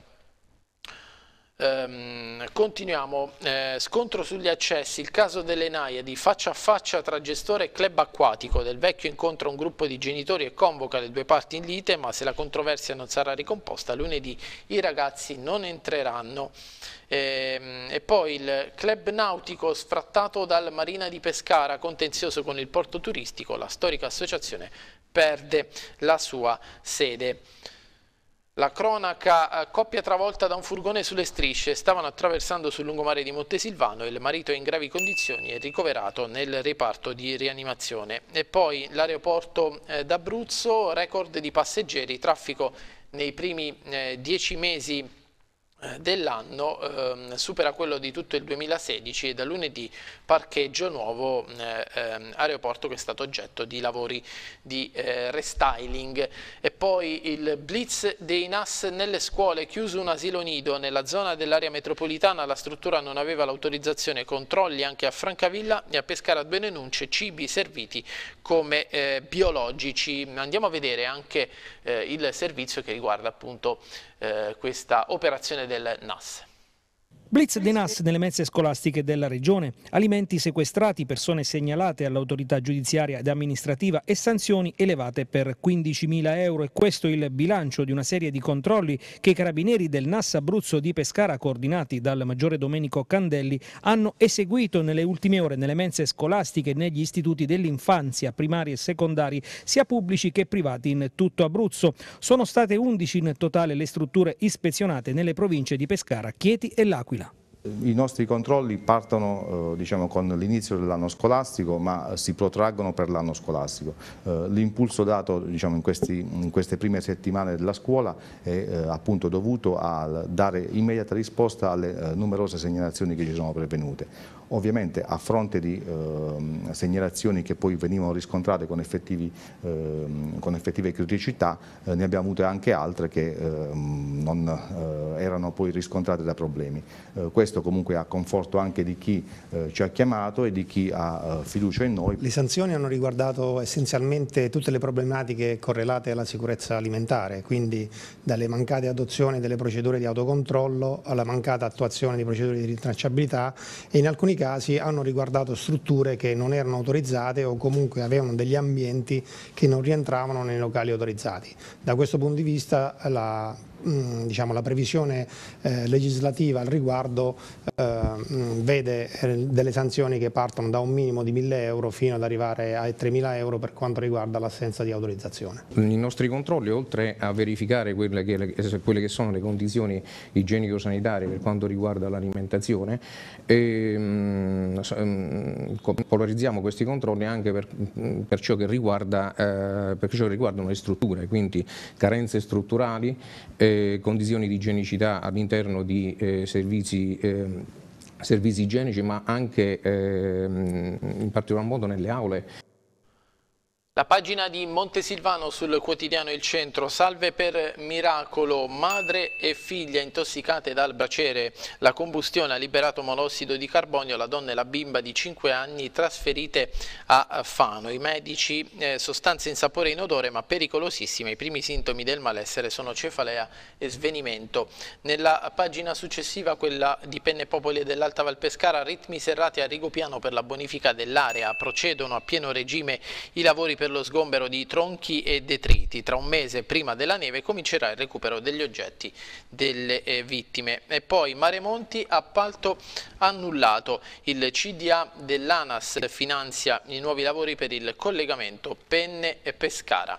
Ehm, continuiamo, eh, scontro sugli accessi, il caso delle Naiadi, faccia a faccia tra gestore e club acquatico, del vecchio incontra un gruppo di genitori e convoca le due parti in lite, ma se la controversia non sarà ricomposta, lunedì i ragazzi non entreranno. Ehm, e poi il club nautico sfrattato dal Marina di Pescara, contenzioso con il porto turistico, la storica associazione perde la sua sede. La cronaca, eh, coppia travolta da un furgone sulle strisce, stavano attraversando sul lungomare di Montesilvano, il marito è in gravi condizioni e ricoverato nel reparto di rianimazione. E poi l'aeroporto eh, d'Abruzzo, record di passeggeri, traffico nei primi eh, dieci mesi dell'anno eh, supera quello di tutto il 2016 e da lunedì parcheggio nuovo eh, ehm, aeroporto che è stato oggetto di lavori di eh, restyling e poi il blitz dei NAS nelle scuole chiuso un asilo nido nella zona dell'area metropolitana la struttura non aveva l'autorizzazione controlli anche a Francavilla e a Pescara a Benenunce cibi serviti come eh, biologici andiamo a vedere anche eh, il servizio che riguarda appunto questa operazione del meddele NAS. Blitz dei NAS nelle mezze scolastiche della regione, alimenti sequestrati, persone segnalate all'autorità giudiziaria ed amministrativa e sanzioni elevate per 15.000 euro. E questo il bilancio di una serie di controlli che i carabinieri del NAS Abruzzo di Pescara, coordinati dal maggiore Domenico Candelli, hanno eseguito nelle ultime ore nelle mense scolastiche e negli istituti dell'infanzia, primari e secondari, sia pubblici che privati in tutto Abruzzo. Sono state 11 in totale le strutture ispezionate nelle province di Pescara, Chieti e L'Aquila. Eh, I nostri controlli partono eh, diciamo, con l'inizio dell'anno scolastico ma eh, si protraggono per l'anno scolastico. L'impulso dato diciamo, in, questi, in, queste prime settimane della scuola è appunto dovuto a dare immediata risposta alle numerose segnalazioni che ci sono prevenute. Ovviamente a fronte di eh, segnalazioni che poi venivano riscontrate con, effettivi, eh, con effettive criticità, eh, ne abbiamo avute anche altre che ehm, non eh, erano poi riscontrate da problemi. Eh, questo comunque a conforto anche di chi eh, ci ha chiamato e di chi ha fiducia in noi. Le sanzioni hanno riguardato essenzialmente tutte le problematiche correlate alla sicurezza alimentare, quindi dalle mancate adozioni delle procedure di autocontrollo alla mancata attuazione di procedure di rintracciabilità e in alcuni casi casi hanno riguardato strutture che non erano autorizzate o comunque avevano degli ambienti che non rientravano nei locali autorizzati. Da questo punto di vista la diciamo, la previsione eh, legislativa al riguardo eh, vede eh, delle sanzioni che partono da un minimo di 1.000 euro fino ad arrivare ai 3.000 euro per quanto riguarda l'assenza di autorizzazione. I nostri controlli, oltre a verificare quelle che, quelle che sono le condizioni igienico-sanitarie per quanto riguarda l'alimentazione, polarizziamo ehm, ehm, questi controlli anche per, per, ciò che riguarda, eh, per ciò che riguardano le strutture, quindi carenze strutturali, eh, eh, condizioni di igienicità all'interno di eh, servizi, ehm, servizi igienici ma anche ehm, in particolar modo nelle aule. La pagina di Montesilvano sul quotidiano Il Centro, salve per miracolo, madre e figlia intossicate dal braciere. La combustione ha liberato monossido di carbonio, la donna e la bimba di 5 anni trasferite a Fano. I medici, eh, sostanze in sapore e in odore ma pericolosissime, i primi sintomi del malessere sono cefalea e svenimento. Nella pagina successiva, quella di Penne Popoli dell'Alta Val Pescara, ritmi serrati a Rigopiano per la bonifica dell'area, procedono a pieno regime i lavori per per lo sgombero di tronchi e detriti. Tra un mese prima della neve comincerà il recupero degli oggetti delle eh, vittime. E poi Maremonti, appalto annullato. Il CDA dell'ANAS finanzia i nuovi lavori per il collegamento Penne e Pescara.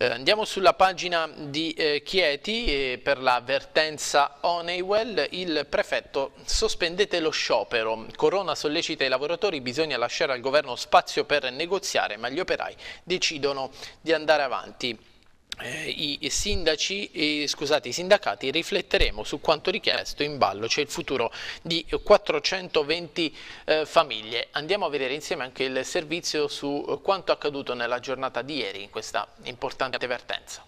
Eh, andiamo sulla pagina di eh, Chieti eh, per l'avvertenza Honeywell, il prefetto sospendete lo sciopero, Corona sollecita i lavoratori, bisogna lasciare al governo spazio per negoziare ma gli operai decidono di andare avanti. Eh, I sindaci, scusate, i sindacati rifletteremo su quanto richiesto in ballo, c'è cioè il futuro di 420 eh, famiglie. Andiamo a vedere insieme anche il servizio su eh, quanto accaduto nella giornata di ieri in questa importante vertenza.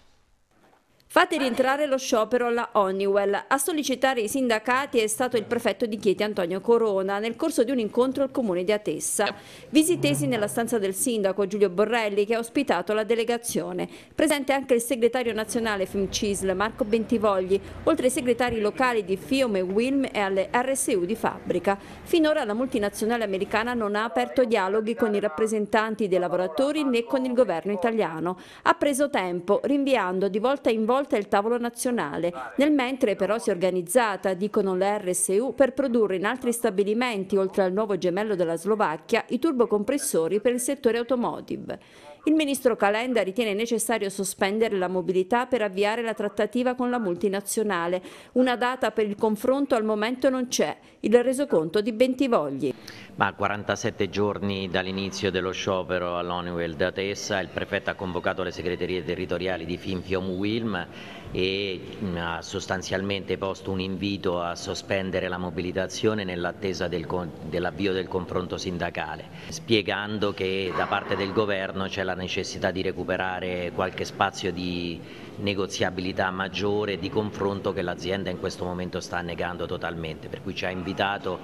Fate rientrare lo sciopero alla Honeywell. A sollecitare i sindacati è stato il prefetto di Chieti Antonio Corona nel corso di un incontro al comune di Atessa. Visitesi nella stanza del sindaco Giulio Borrelli che ha ospitato la delegazione. Presente anche il segretario nazionale FIMCISL Marco Bentivogli, oltre ai segretari locali di Fiume, Wilm e alle RSU di Fabbrica. Finora la multinazionale americana non ha aperto dialoghi con i rappresentanti dei lavoratori né con il governo italiano. Ha preso tempo, rinviando di volta in volta volta il tavolo nazionale. Nel mentre però si è organizzata, dicono le RSU, per produrre in altri stabilimenti, oltre al nuovo gemello della Slovacchia, i turbocompressori per il settore automotive. Il ministro Calenda ritiene necessario sospendere la mobilità per avviare la trattativa con la multinazionale. Una data per il confronto al momento non c'è. Il resoconto di Bentivogli. Ma 47 giorni dall'inizio dello sciopero all'ONU e da Tessa, il prefetto ha convocato le segreterie territoriali di Finfium Wilm e mm, ha sostanzialmente posto un invito a sospendere la mobilitazione nell'attesa del, dell'avvio del confronto sindacale, spiegando che da parte del governo c'è la necessità di recuperare qualche spazio di negoziabilità maggiore, di confronto che l'azienda in questo momento sta negando totalmente, per cui ci ha invitato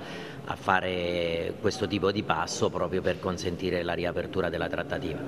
a fare questo tipo di passo proprio per consentire la riapertura della trattativa.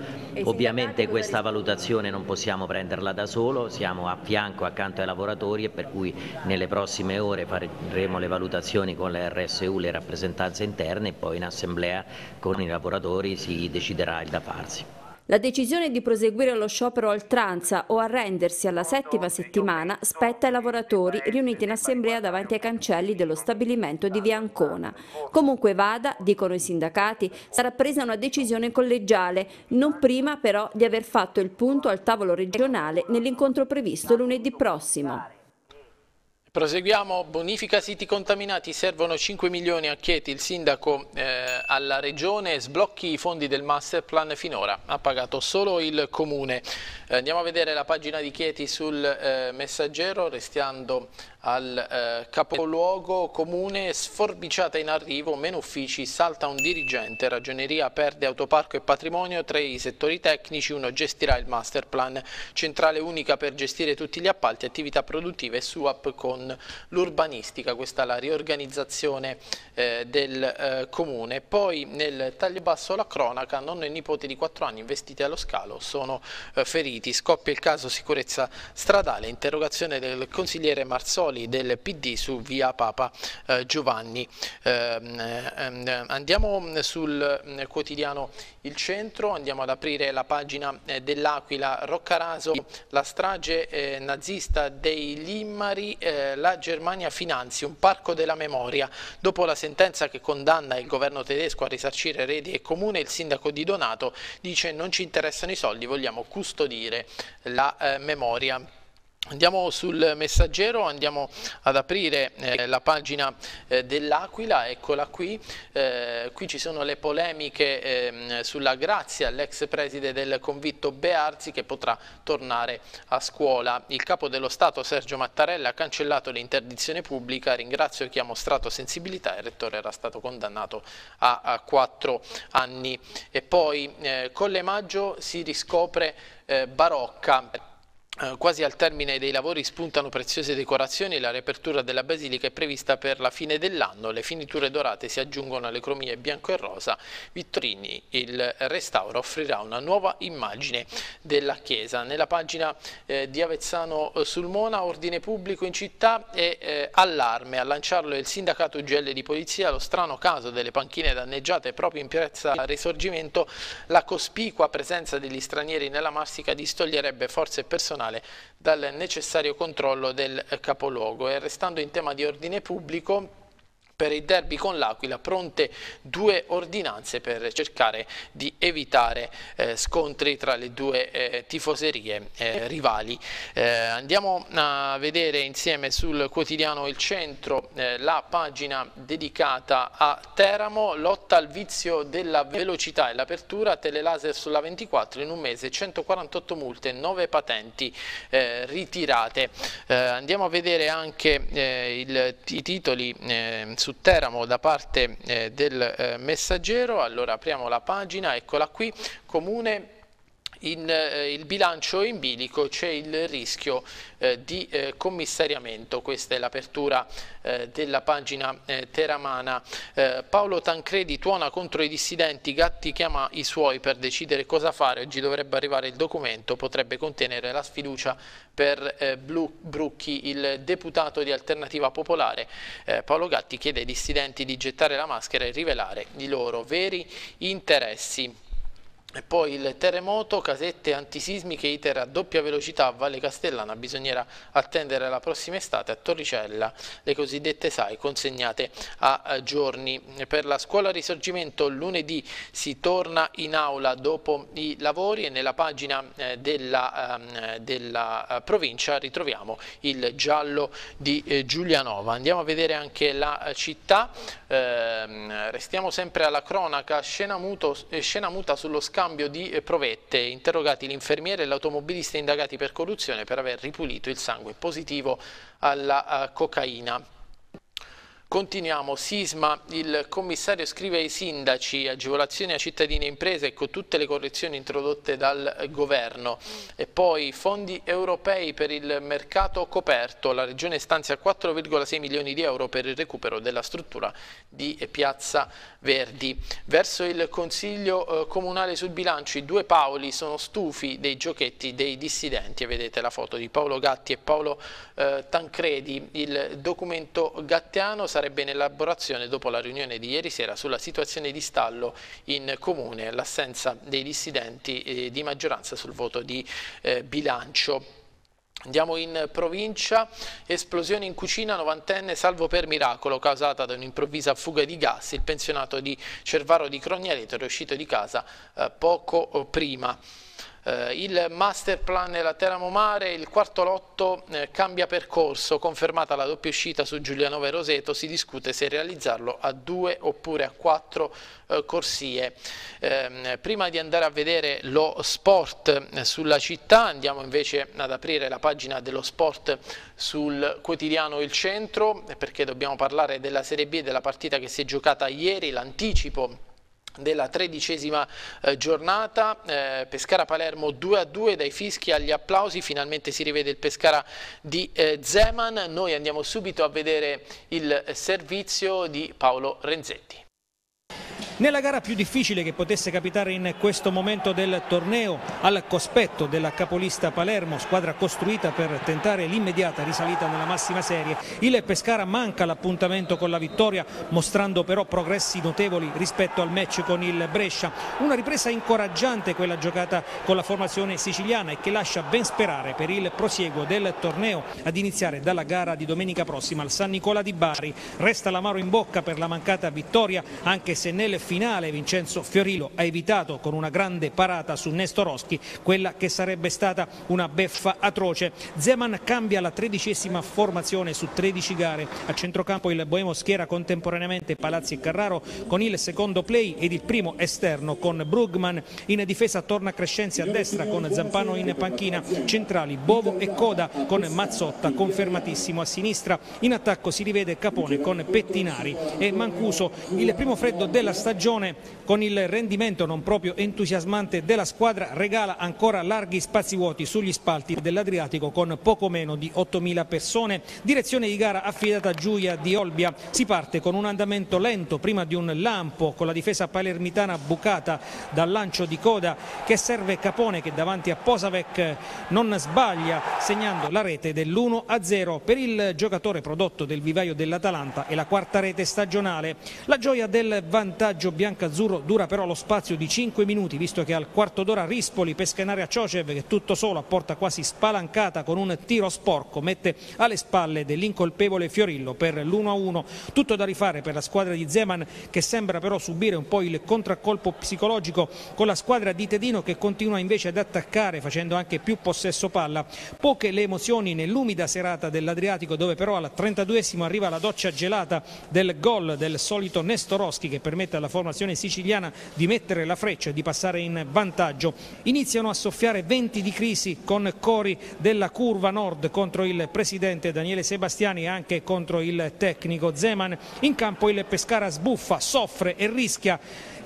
Ovviamente questa valutazione non possiamo prenderla da solo, siamo a fianco accanto ai lavoratori e per cui nelle prossime ore faremo le valutazioni con le RSU, le rappresentanze interne e poi in assemblea con i lavoratori si deciderà il da farsi. La decisione di proseguire lo sciopero a oltranza o arrendersi alla settima settimana spetta ai lavoratori riuniti in assemblea davanti ai cancelli dello stabilimento di Via Ancona. Comunque vada, dicono i sindacati, sarà presa una decisione collegiale, non prima però di aver fatto il punto al tavolo regionale nell'incontro previsto lunedì prossimo. Proseguiamo, bonifica siti contaminati, servono 5 milioni a Chieti, il sindaco eh, alla regione sblocchi i fondi del master plan finora, ha pagato solo il comune. Eh, andiamo a vedere la pagina di Chieti sul eh, messaggero, restando al eh, capoluogo comune, sforbiciata in arrivo, meno uffici, salta un dirigente, ragioneria perde autoparco e patrimonio, tre i settori tecnici, uno gestirà il master plan, centrale unica per gestire tutti gli appalti, attività produttive e su app con con l'urbanistica, questa è la riorganizzazione eh, del eh, comune. Poi nel taglio basso la cronaca, nonno e nipote di 4 anni investiti allo scalo sono eh, feriti, scoppia il caso sicurezza stradale, interrogazione del consigliere Marzoli del PD su via Papa eh, Giovanni. Ehm, ehm, andiamo sul mm, quotidiano Il Centro, andiamo ad aprire la pagina eh, dell'Aquila, Roccaraso, la strage eh, nazista dei Limari, eh, la Germania finanzi un parco della memoria. Dopo la sentenza che condanna il governo tedesco a risarcire eredi e comune, il sindaco di Donato dice non ci interessano i soldi, vogliamo custodire la eh, memoria. Andiamo sul messaggero, andiamo ad aprire eh, la pagina eh, dell'Aquila, eccola qui, eh, qui ci sono le polemiche ehm, sulla grazia, all'ex preside del convitto Bearzi che potrà tornare a scuola. Il capo dello Stato Sergio Mattarella ha cancellato l'interdizione pubblica, ringrazio chi ha mostrato sensibilità, il rettore era stato condannato a, quattro anni. E poi eh, con le maggio si riscopre eh, barocca eh, quasi al termine dei lavori spuntano preziose decorazioni e la riapertura della basilica è prevista per la fine dell'anno. Le finiture dorate si aggiungono alle cromie bianco e rosa. Vittorini, il restauro offrirà una nuova immagine della chiesa. Nella pagina eh, di Avezzano eh, Sulmona, ordine pubblico in città e eh, allarme. A lanciarlo il sindacato UGL di polizia. Lo strano caso delle panchine danneggiate proprio in piazza Risorgimento. La cospicua presenza degli stranieri nella massica distoglierebbe forze personali nazionale dal necessario controllo del capoluogo e restando in tema di ordine pubblico per il derby con l'Aquila, pronte due ordinanze per cercare di evitare eh, scontri tra le due eh, tifoserie eh, rivali. Eh, andiamo a vedere insieme sul quotidiano Il Centro eh, la pagina dedicata a Teramo, lotta al vizio della velocità e l'apertura, telelaser sulla 24 in un mese, 148 multe, 9 patenti eh, ritirate. andiamo a vedere anche il, i titoli su su Teramo da parte eh, del eh, messaggero, allora apriamo la pagina, eccola qui, comune in, eh, il bilancio in bilico c'è il rischio eh, di eh, commissariamento. Questa è l'apertura eh, della pagina eh, teramana. Eh, Paolo Tancredi tuona contro i dissidenti, Gatti chiama i suoi per decidere cosa fare. Oggi dovrebbe arrivare il documento, potrebbe contenere la sfiducia per Blu Brucchi, il deputato di Alternativa Popolare. Paolo Gatti chiede ai dissidenti di gettare la maschera e rivelare i loro veri interessi. E poi il terremoto, casette antisismiche ITER a doppia velocità a Valle Castellana, bisognerà attendere la prossima estate a Torricella, le cosiddette SAI consegnate a eh, giorni. Per la scuola risorgimento lunedì si torna in aula dopo i lavori e nella pagina eh, della, ehm, della eh, provincia ritroviamo il giallo di Giulianova. Andiamo a vedere anche la città, ehm, restiamo sempre alla cronaca, scena, muto, scena muta sullo scambio scambio di eh, provette, interrogati l'infermiere e l'automobilista indagati per corruzione per aver ripulito il sangue positivo alla eh, cocaina. Continuiamo, Sisma, il commissario scrive ai sindaci, agevolazioni a cittadini e imprese con ecco, tutte le correzioni introdotte dal governo e poi fondi europei per il mercato coperto, la regione stanzia 4,6 milioni di euro per il recupero della struttura di Piazza Verdi. Verso il Consiglio eh, Comunale sul bilancio i due Paoli sono stufi dei giochetti dei dissidenti vedete la foto di Paolo Gatti e Paolo eh, Tancredi, il documento gattiano sarà sarebbe in elaborazione dopo la riunione di ieri sera sulla situazione di stallo in comune, l'assenza dei dissidenti eh, di maggioranza sul voto di eh, bilancio. Andiamo in provincia, esplosione in cucina, novantenne salvo per miracolo causata da un'improvvisa fuga di gas, il pensionato di Cervaro di Crognareto è uscito di casa eh, poco prima. Eh, il master plan della Teramo-Mare, il quarto lotto eh, cambia percorso, confermata la doppia uscita su Giulianova e Roseto, si discute se realizzarlo a due oppure a quattro eh, corsie. Ehm, prima di andare a vedere lo sport eh, sulla città, andiamo invece ad aprire la pagina dello sport sul quotidiano Il Centro, perché dobbiamo parlare della Serie B e della partita che si è giocata ieri, l'anticipo della tredicesima eh, giornata, eh, Pescara-Palermo 2-2 dai fischi agli applausi, finalmente si rivede il Pescara di eh, Zeman, noi andiamo subito a vedere il servizio di Paolo Renzetti. Nella gara più difficile che potesse capitare in questo momento del torneo, al cospetto della capolista Palermo, squadra costruita per tentare l'immediata risalita nella massima serie, il Pescara manca l'appuntamento con la vittoria, mostrando però progressi notevoli rispetto al match con il Brescia. Una ripresa incoraggiante quella giocata con la formazione siciliana e che lascia ben sperare per il prosieguo del torneo, ad iniziare dalla gara di domenica prossima al San Nicola di Bari. Resta l'amaro in bocca per la mancata vittoria, anche se se nel finale Vincenzo Fiorilo ha evitato con una grande parata su Nesto Roschi quella che sarebbe stata una beffa atroce. Zeman cambia la tredicesima formazione su 13 gare. A centrocampo il Boemo schiera contemporaneamente Palazzi e Carraro con il secondo play ed il primo esterno con Brugman. In difesa torna Crescenzi a destra con Zampano in panchina, centrali Bovo e Coda con Mazzotta confermatissimo a sinistra. In attacco si rivede Capone con Pettinari e Mancuso. Il primo freddo della stagione con il rendimento non proprio entusiasmante della squadra regala ancora larghi spazi vuoti sugli spalti dell'Adriatico con poco meno di 8.000 persone. Direzione di gara affidata a Giulia di Olbia. Si parte con un andamento lento prima di un lampo con la difesa palermitana bucata dal lancio di coda che serve Capone che davanti a Posavec non sbaglia segnando la rete dell'1-0 per il giocatore prodotto del vivaio dell'Atalanta e la quarta rete stagionale. La gioia del Valle vantaggio bianco-azzurro dura però lo spazio di 5 minuti visto che al quarto d'ora Rispoli pesca in area Ciocev che tutto solo a porta quasi spalancata con un tiro sporco mette alle spalle dell'incolpevole Fiorillo per l'1-1 tutto da rifare per la squadra di Zeman che sembra però subire un po' il contraccolpo psicologico con la squadra di Tedino che continua invece ad attaccare facendo anche più possesso palla poche le emozioni nell'umida serata dell'Adriatico dove però al 32esimo arriva la doccia gelata del gol del solito Nestoroschi che per permette alla formazione siciliana di mettere la freccia e di passare in vantaggio. Iniziano a soffiare venti di crisi con cori della curva nord contro il presidente Daniele Sebastiani e anche contro il tecnico Zeman. In campo il Pescara sbuffa, soffre e rischia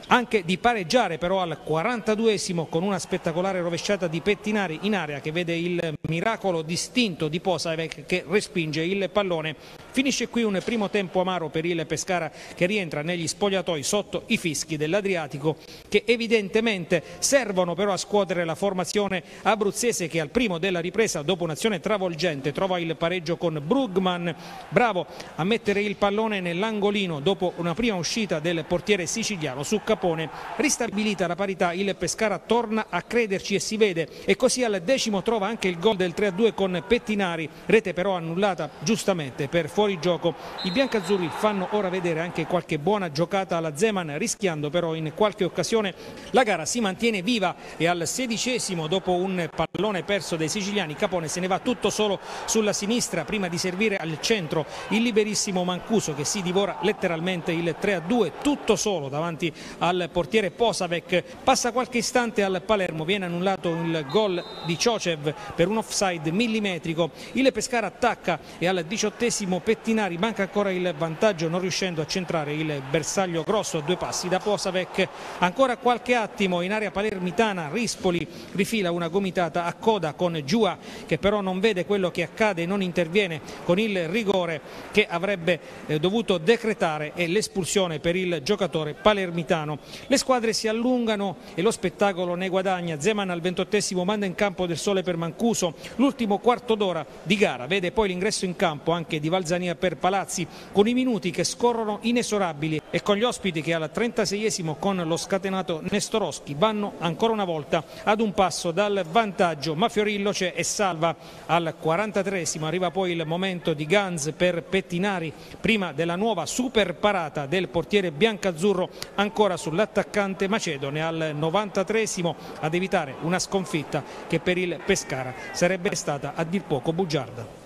anche di pareggiare però al 42esimo con una spettacolare rovesciata di Pettinari in area che vede il miracolo distinto di Posa eh, che respinge il pallone Finisce qui un primo tempo amaro per il Pescara che rientra negli spogliatoi sotto i fischi dell'Adriatico che evidentemente servono però a scuotere la formazione abruzzese che al primo della ripresa dopo un'azione travolgente trova il pareggio con Brugman, bravo a mettere il pallone nell'angolino dopo una prima uscita del portiere siciliano su Capone. Ristabilita la parità il Pescara torna a crederci e si vede e così al decimo trova anche il gol del 3-2 con Pettinari, rete però annullata giustamente per fuori fuori gioco. I biancazzurri fanno ora vedere anche qualche buona giocata alla Zeman, rischiando però in qualche occasione la gara si mantiene viva e al sedicesimo dopo un pallone perso dai siciliani Capone se ne va tutto solo sulla sinistra prima di servire al centro il liberissimo Mancuso che si divora letteralmente il 3-2 tutto solo davanti al portiere Posavec passa qualche istante al Palermo viene annullato il gol di Ciocev per un offside millimetrico il Pescara attacca e al diciottesimo Pescara Bettinari manca ancora il vantaggio non riuscendo a centrare il bersaglio grosso a due passi da Posavec ancora qualche attimo in area palermitana Rispoli rifila una gomitata a coda con Giua che però non vede quello che accade e non interviene con il rigore che avrebbe eh, dovuto decretare e l'espulsione per il giocatore palermitano le squadre si allungano e lo spettacolo ne guadagna Zeman al ventottesimo manda in campo del sole per Mancuso l'ultimo quarto d'ora di gara vede poi l'ingresso in campo anche di Valzani Catania per Palazzi con i minuti che scorrono inesorabili e con gli ospiti che al 36esimo con lo scatenato Nestoroschi vanno ancora una volta ad un passo dal vantaggio ma Fiorillo c'è e salva al 43esimo arriva poi il momento di Ganz per Pettinari prima della nuova super parata del portiere biancazzurro ancora sull'attaccante Macedone al 93esimo ad evitare una sconfitta che per il Pescara sarebbe stata a dir poco bugiarda.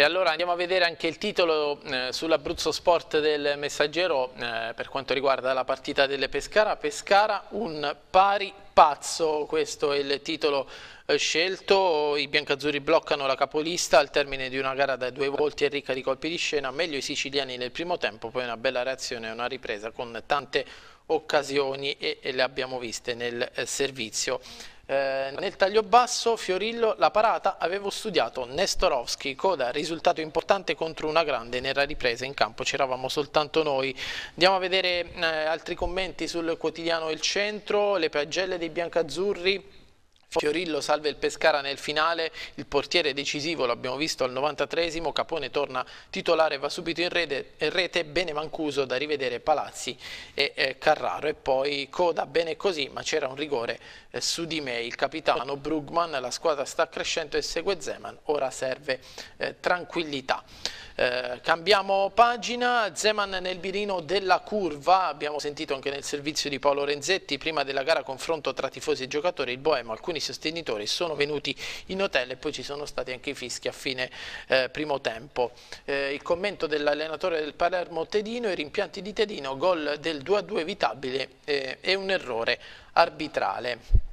E allora andiamo a vedere anche il titolo eh, sull'Abruzzo Sport del Messaggero eh, per quanto riguarda la partita delle Pescara. Pescara un pari pazzo, questo è il titolo eh, scelto, i biancazzurri bloccano la capolista al termine di una gara da due volti e ricca di colpi di scena, meglio i siciliani nel primo tempo, poi una bella reazione e una ripresa con tante occasioni e, e le abbiamo viste nel eh, servizio eh, nel taglio basso Fiorillo la parata avevo studiato Nestorovski, coda, risultato importante contro una grande nella ripresa in campo c'eravamo soltanto noi. Andiamo a vedere eh, altri commenti sul quotidiano Il Centro, le pagelle dei biancazzurri Fiorillo salve il Pescara nel finale, il portiere decisivo lo abbiamo visto al 93esimo, Capone torna titolare va subito in rete, in rete bene Mancuso da rivedere Palazzi e eh, Carraro e poi coda bene così ma c'era un rigore eh, su di me, il capitano Brugman, la squadra sta crescendo e segue Zeman, ora serve eh, tranquillità. Eh, cambiamo pagina, Zeman nel birino della curva, abbiamo sentito anche nel servizio di Paolo Renzetti, prima della gara confronto tra tifosi e giocatori, il Boemo, alcuni sostenitori sono venuti in hotel e poi ci sono stati anche i fischi a fine eh, primo tempo. Eh, il commento dell'allenatore del Palermo Tedino, i rimpianti di Tedino, gol del 2-2 evitabile eh, e un errore arbitrale.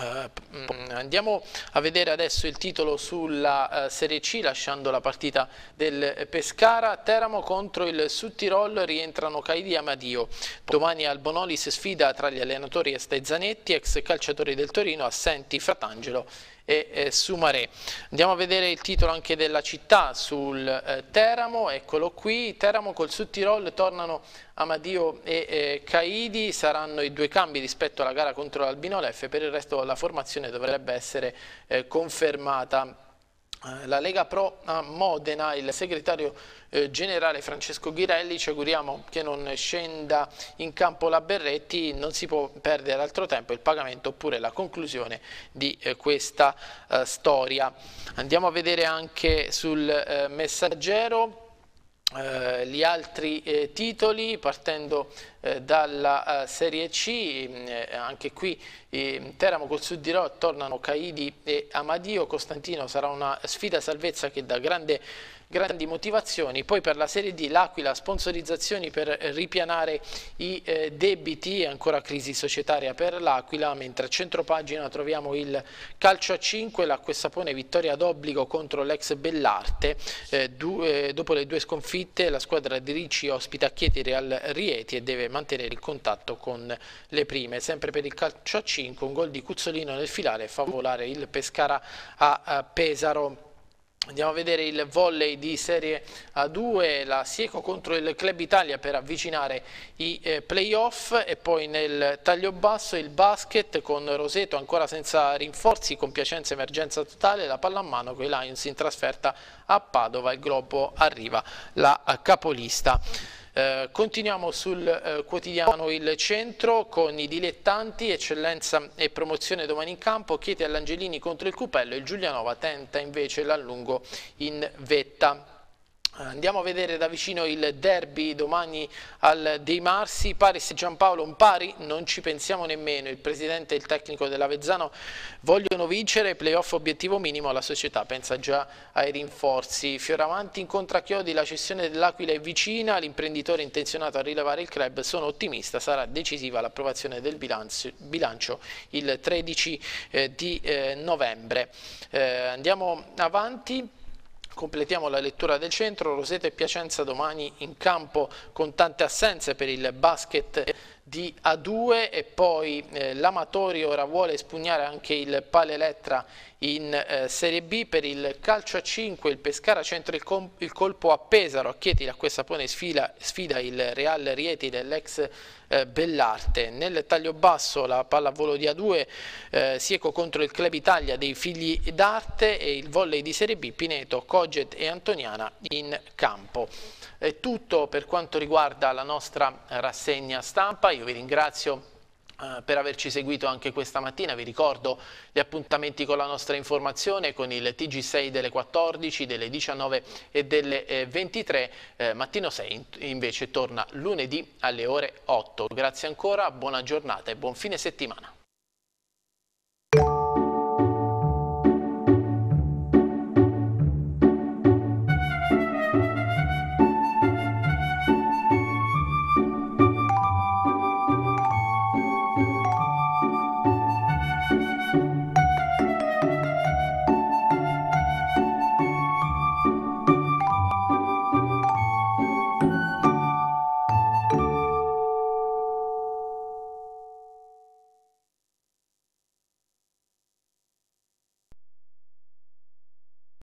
Eh, andiamo a vedere adesso il titolo sulla eh, Serie C lasciando la partita del Pescara Teramo contro il Sud Tirol rientrano Caidi e Amadio domani al Bonolis sfida tra gli allenatori Este Zanetti ex calciatori del Torino assenti Fratangelo e eh, Sumaré. Andiamo a vedere il titolo anche della città sul eh, Teramo, eccolo qui, Teramo col Sud Tirol tornano Amadio e eh, Caidi, saranno i due cambi rispetto alla gara contro l'Albino Leffe, per il resto la formazione dovrebbe essere eh, confermata eh, la Lega Pro a Modena, il segretario eh, generale Francesco Ghirelli, ci auguriamo che non scenda in campo la Berretti, non si può perdere altro tempo il pagamento oppure la conclusione di eh, questa eh, storia. Andiamo a vedere anche sul eh, messaggero eh, gli altri eh, titoli partendo eh, dalla eh, Serie C, mm, eh, anche qui Teramo col Sud di Rò tornano Caidi e Amadio, Costantino sarà una sfida salvezza che da grande grandi motivazioni. Poi per la Serie D l'Aquila sponsorizzazioni per ripianare i eh, debiti, ancora crisi societaria per l'Aquila, mentre a centropagina troviamo il calcio a 5, l'Acqua Sapone vittoria d'obbligo contro l'ex Bellarte, eh, due, eh, dopo le due sconfitte la squadra di Ricci ospita Chieti al Rieti e deve mantenere il contatto con le prime. Sempre per il calcio a 5 un gol di Cuzzolino nel filare fa volare il Pescara a, a Pesaro. Andiamo a vedere il volley di Serie A2, la Sieco contro il Club Italia per avvicinare i eh, playoff e poi nel taglio basso il basket con Roseto ancora senza rinforzi, compiacenza Piacenza emergenza totale, la palla a mano con i Lions in trasferta a Padova, il globo arriva la eh, capolista. Eh, continuiamo sul eh, quotidiano Il Centro con i dilettanti, eccellenza e promozione domani in campo, Chieti all'Angelini contro il Cupello e Giulianova tenta invece l'allungo in vetta. Andiamo a vedere da vicino il derby domani al Dei Marsi, Paris e Giampaolo un pari, non ci pensiamo nemmeno, il presidente e il tecnico dell'Avezzano vogliono vincere, playoff obiettivo minimo, la società pensa già ai rinforzi. Fioravanti incontra Chiodi, la cessione dell'Aquila è vicina, l'imprenditore intenzionato a rilevare il club, sono ottimista, sarà decisiva l'approvazione del bilancio, bilancio, il 13 eh, di eh, novembre. Eh, andiamo avanti. Completiamo la lettura del centro, Roseto e Piacenza domani in campo con tante assenze per il basket di A2 e poi eh, l'Amatori ora vuole espugnare anche il Pale Elettra in eh, Serie B per il calcio a 5 il Pescara centra il, il, colpo a Pesaro a Chieti a questa pone sfida, sfida il Real Rieti dell'ex eh, Bellarte nel taglio basso la palla a volo di A2 eh, Sieco contro il Club Italia dei figli d'arte e il volley di Serie B Pineto, Coget e Antoniana in campo è tutto per quanto riguarda la nostra eh, rassegna stampa, io vi ringrazio eh, per averci seguito anche questa mattina. Vi ricordo gli appuntamenti con la nostra informazione, con il TG6 delle 14, delle 19 e delle 23. Eh, eh, mattino 6 invece torna lunedì alle ore 8. Grazie ancora, buona giornata e buon fine settimana.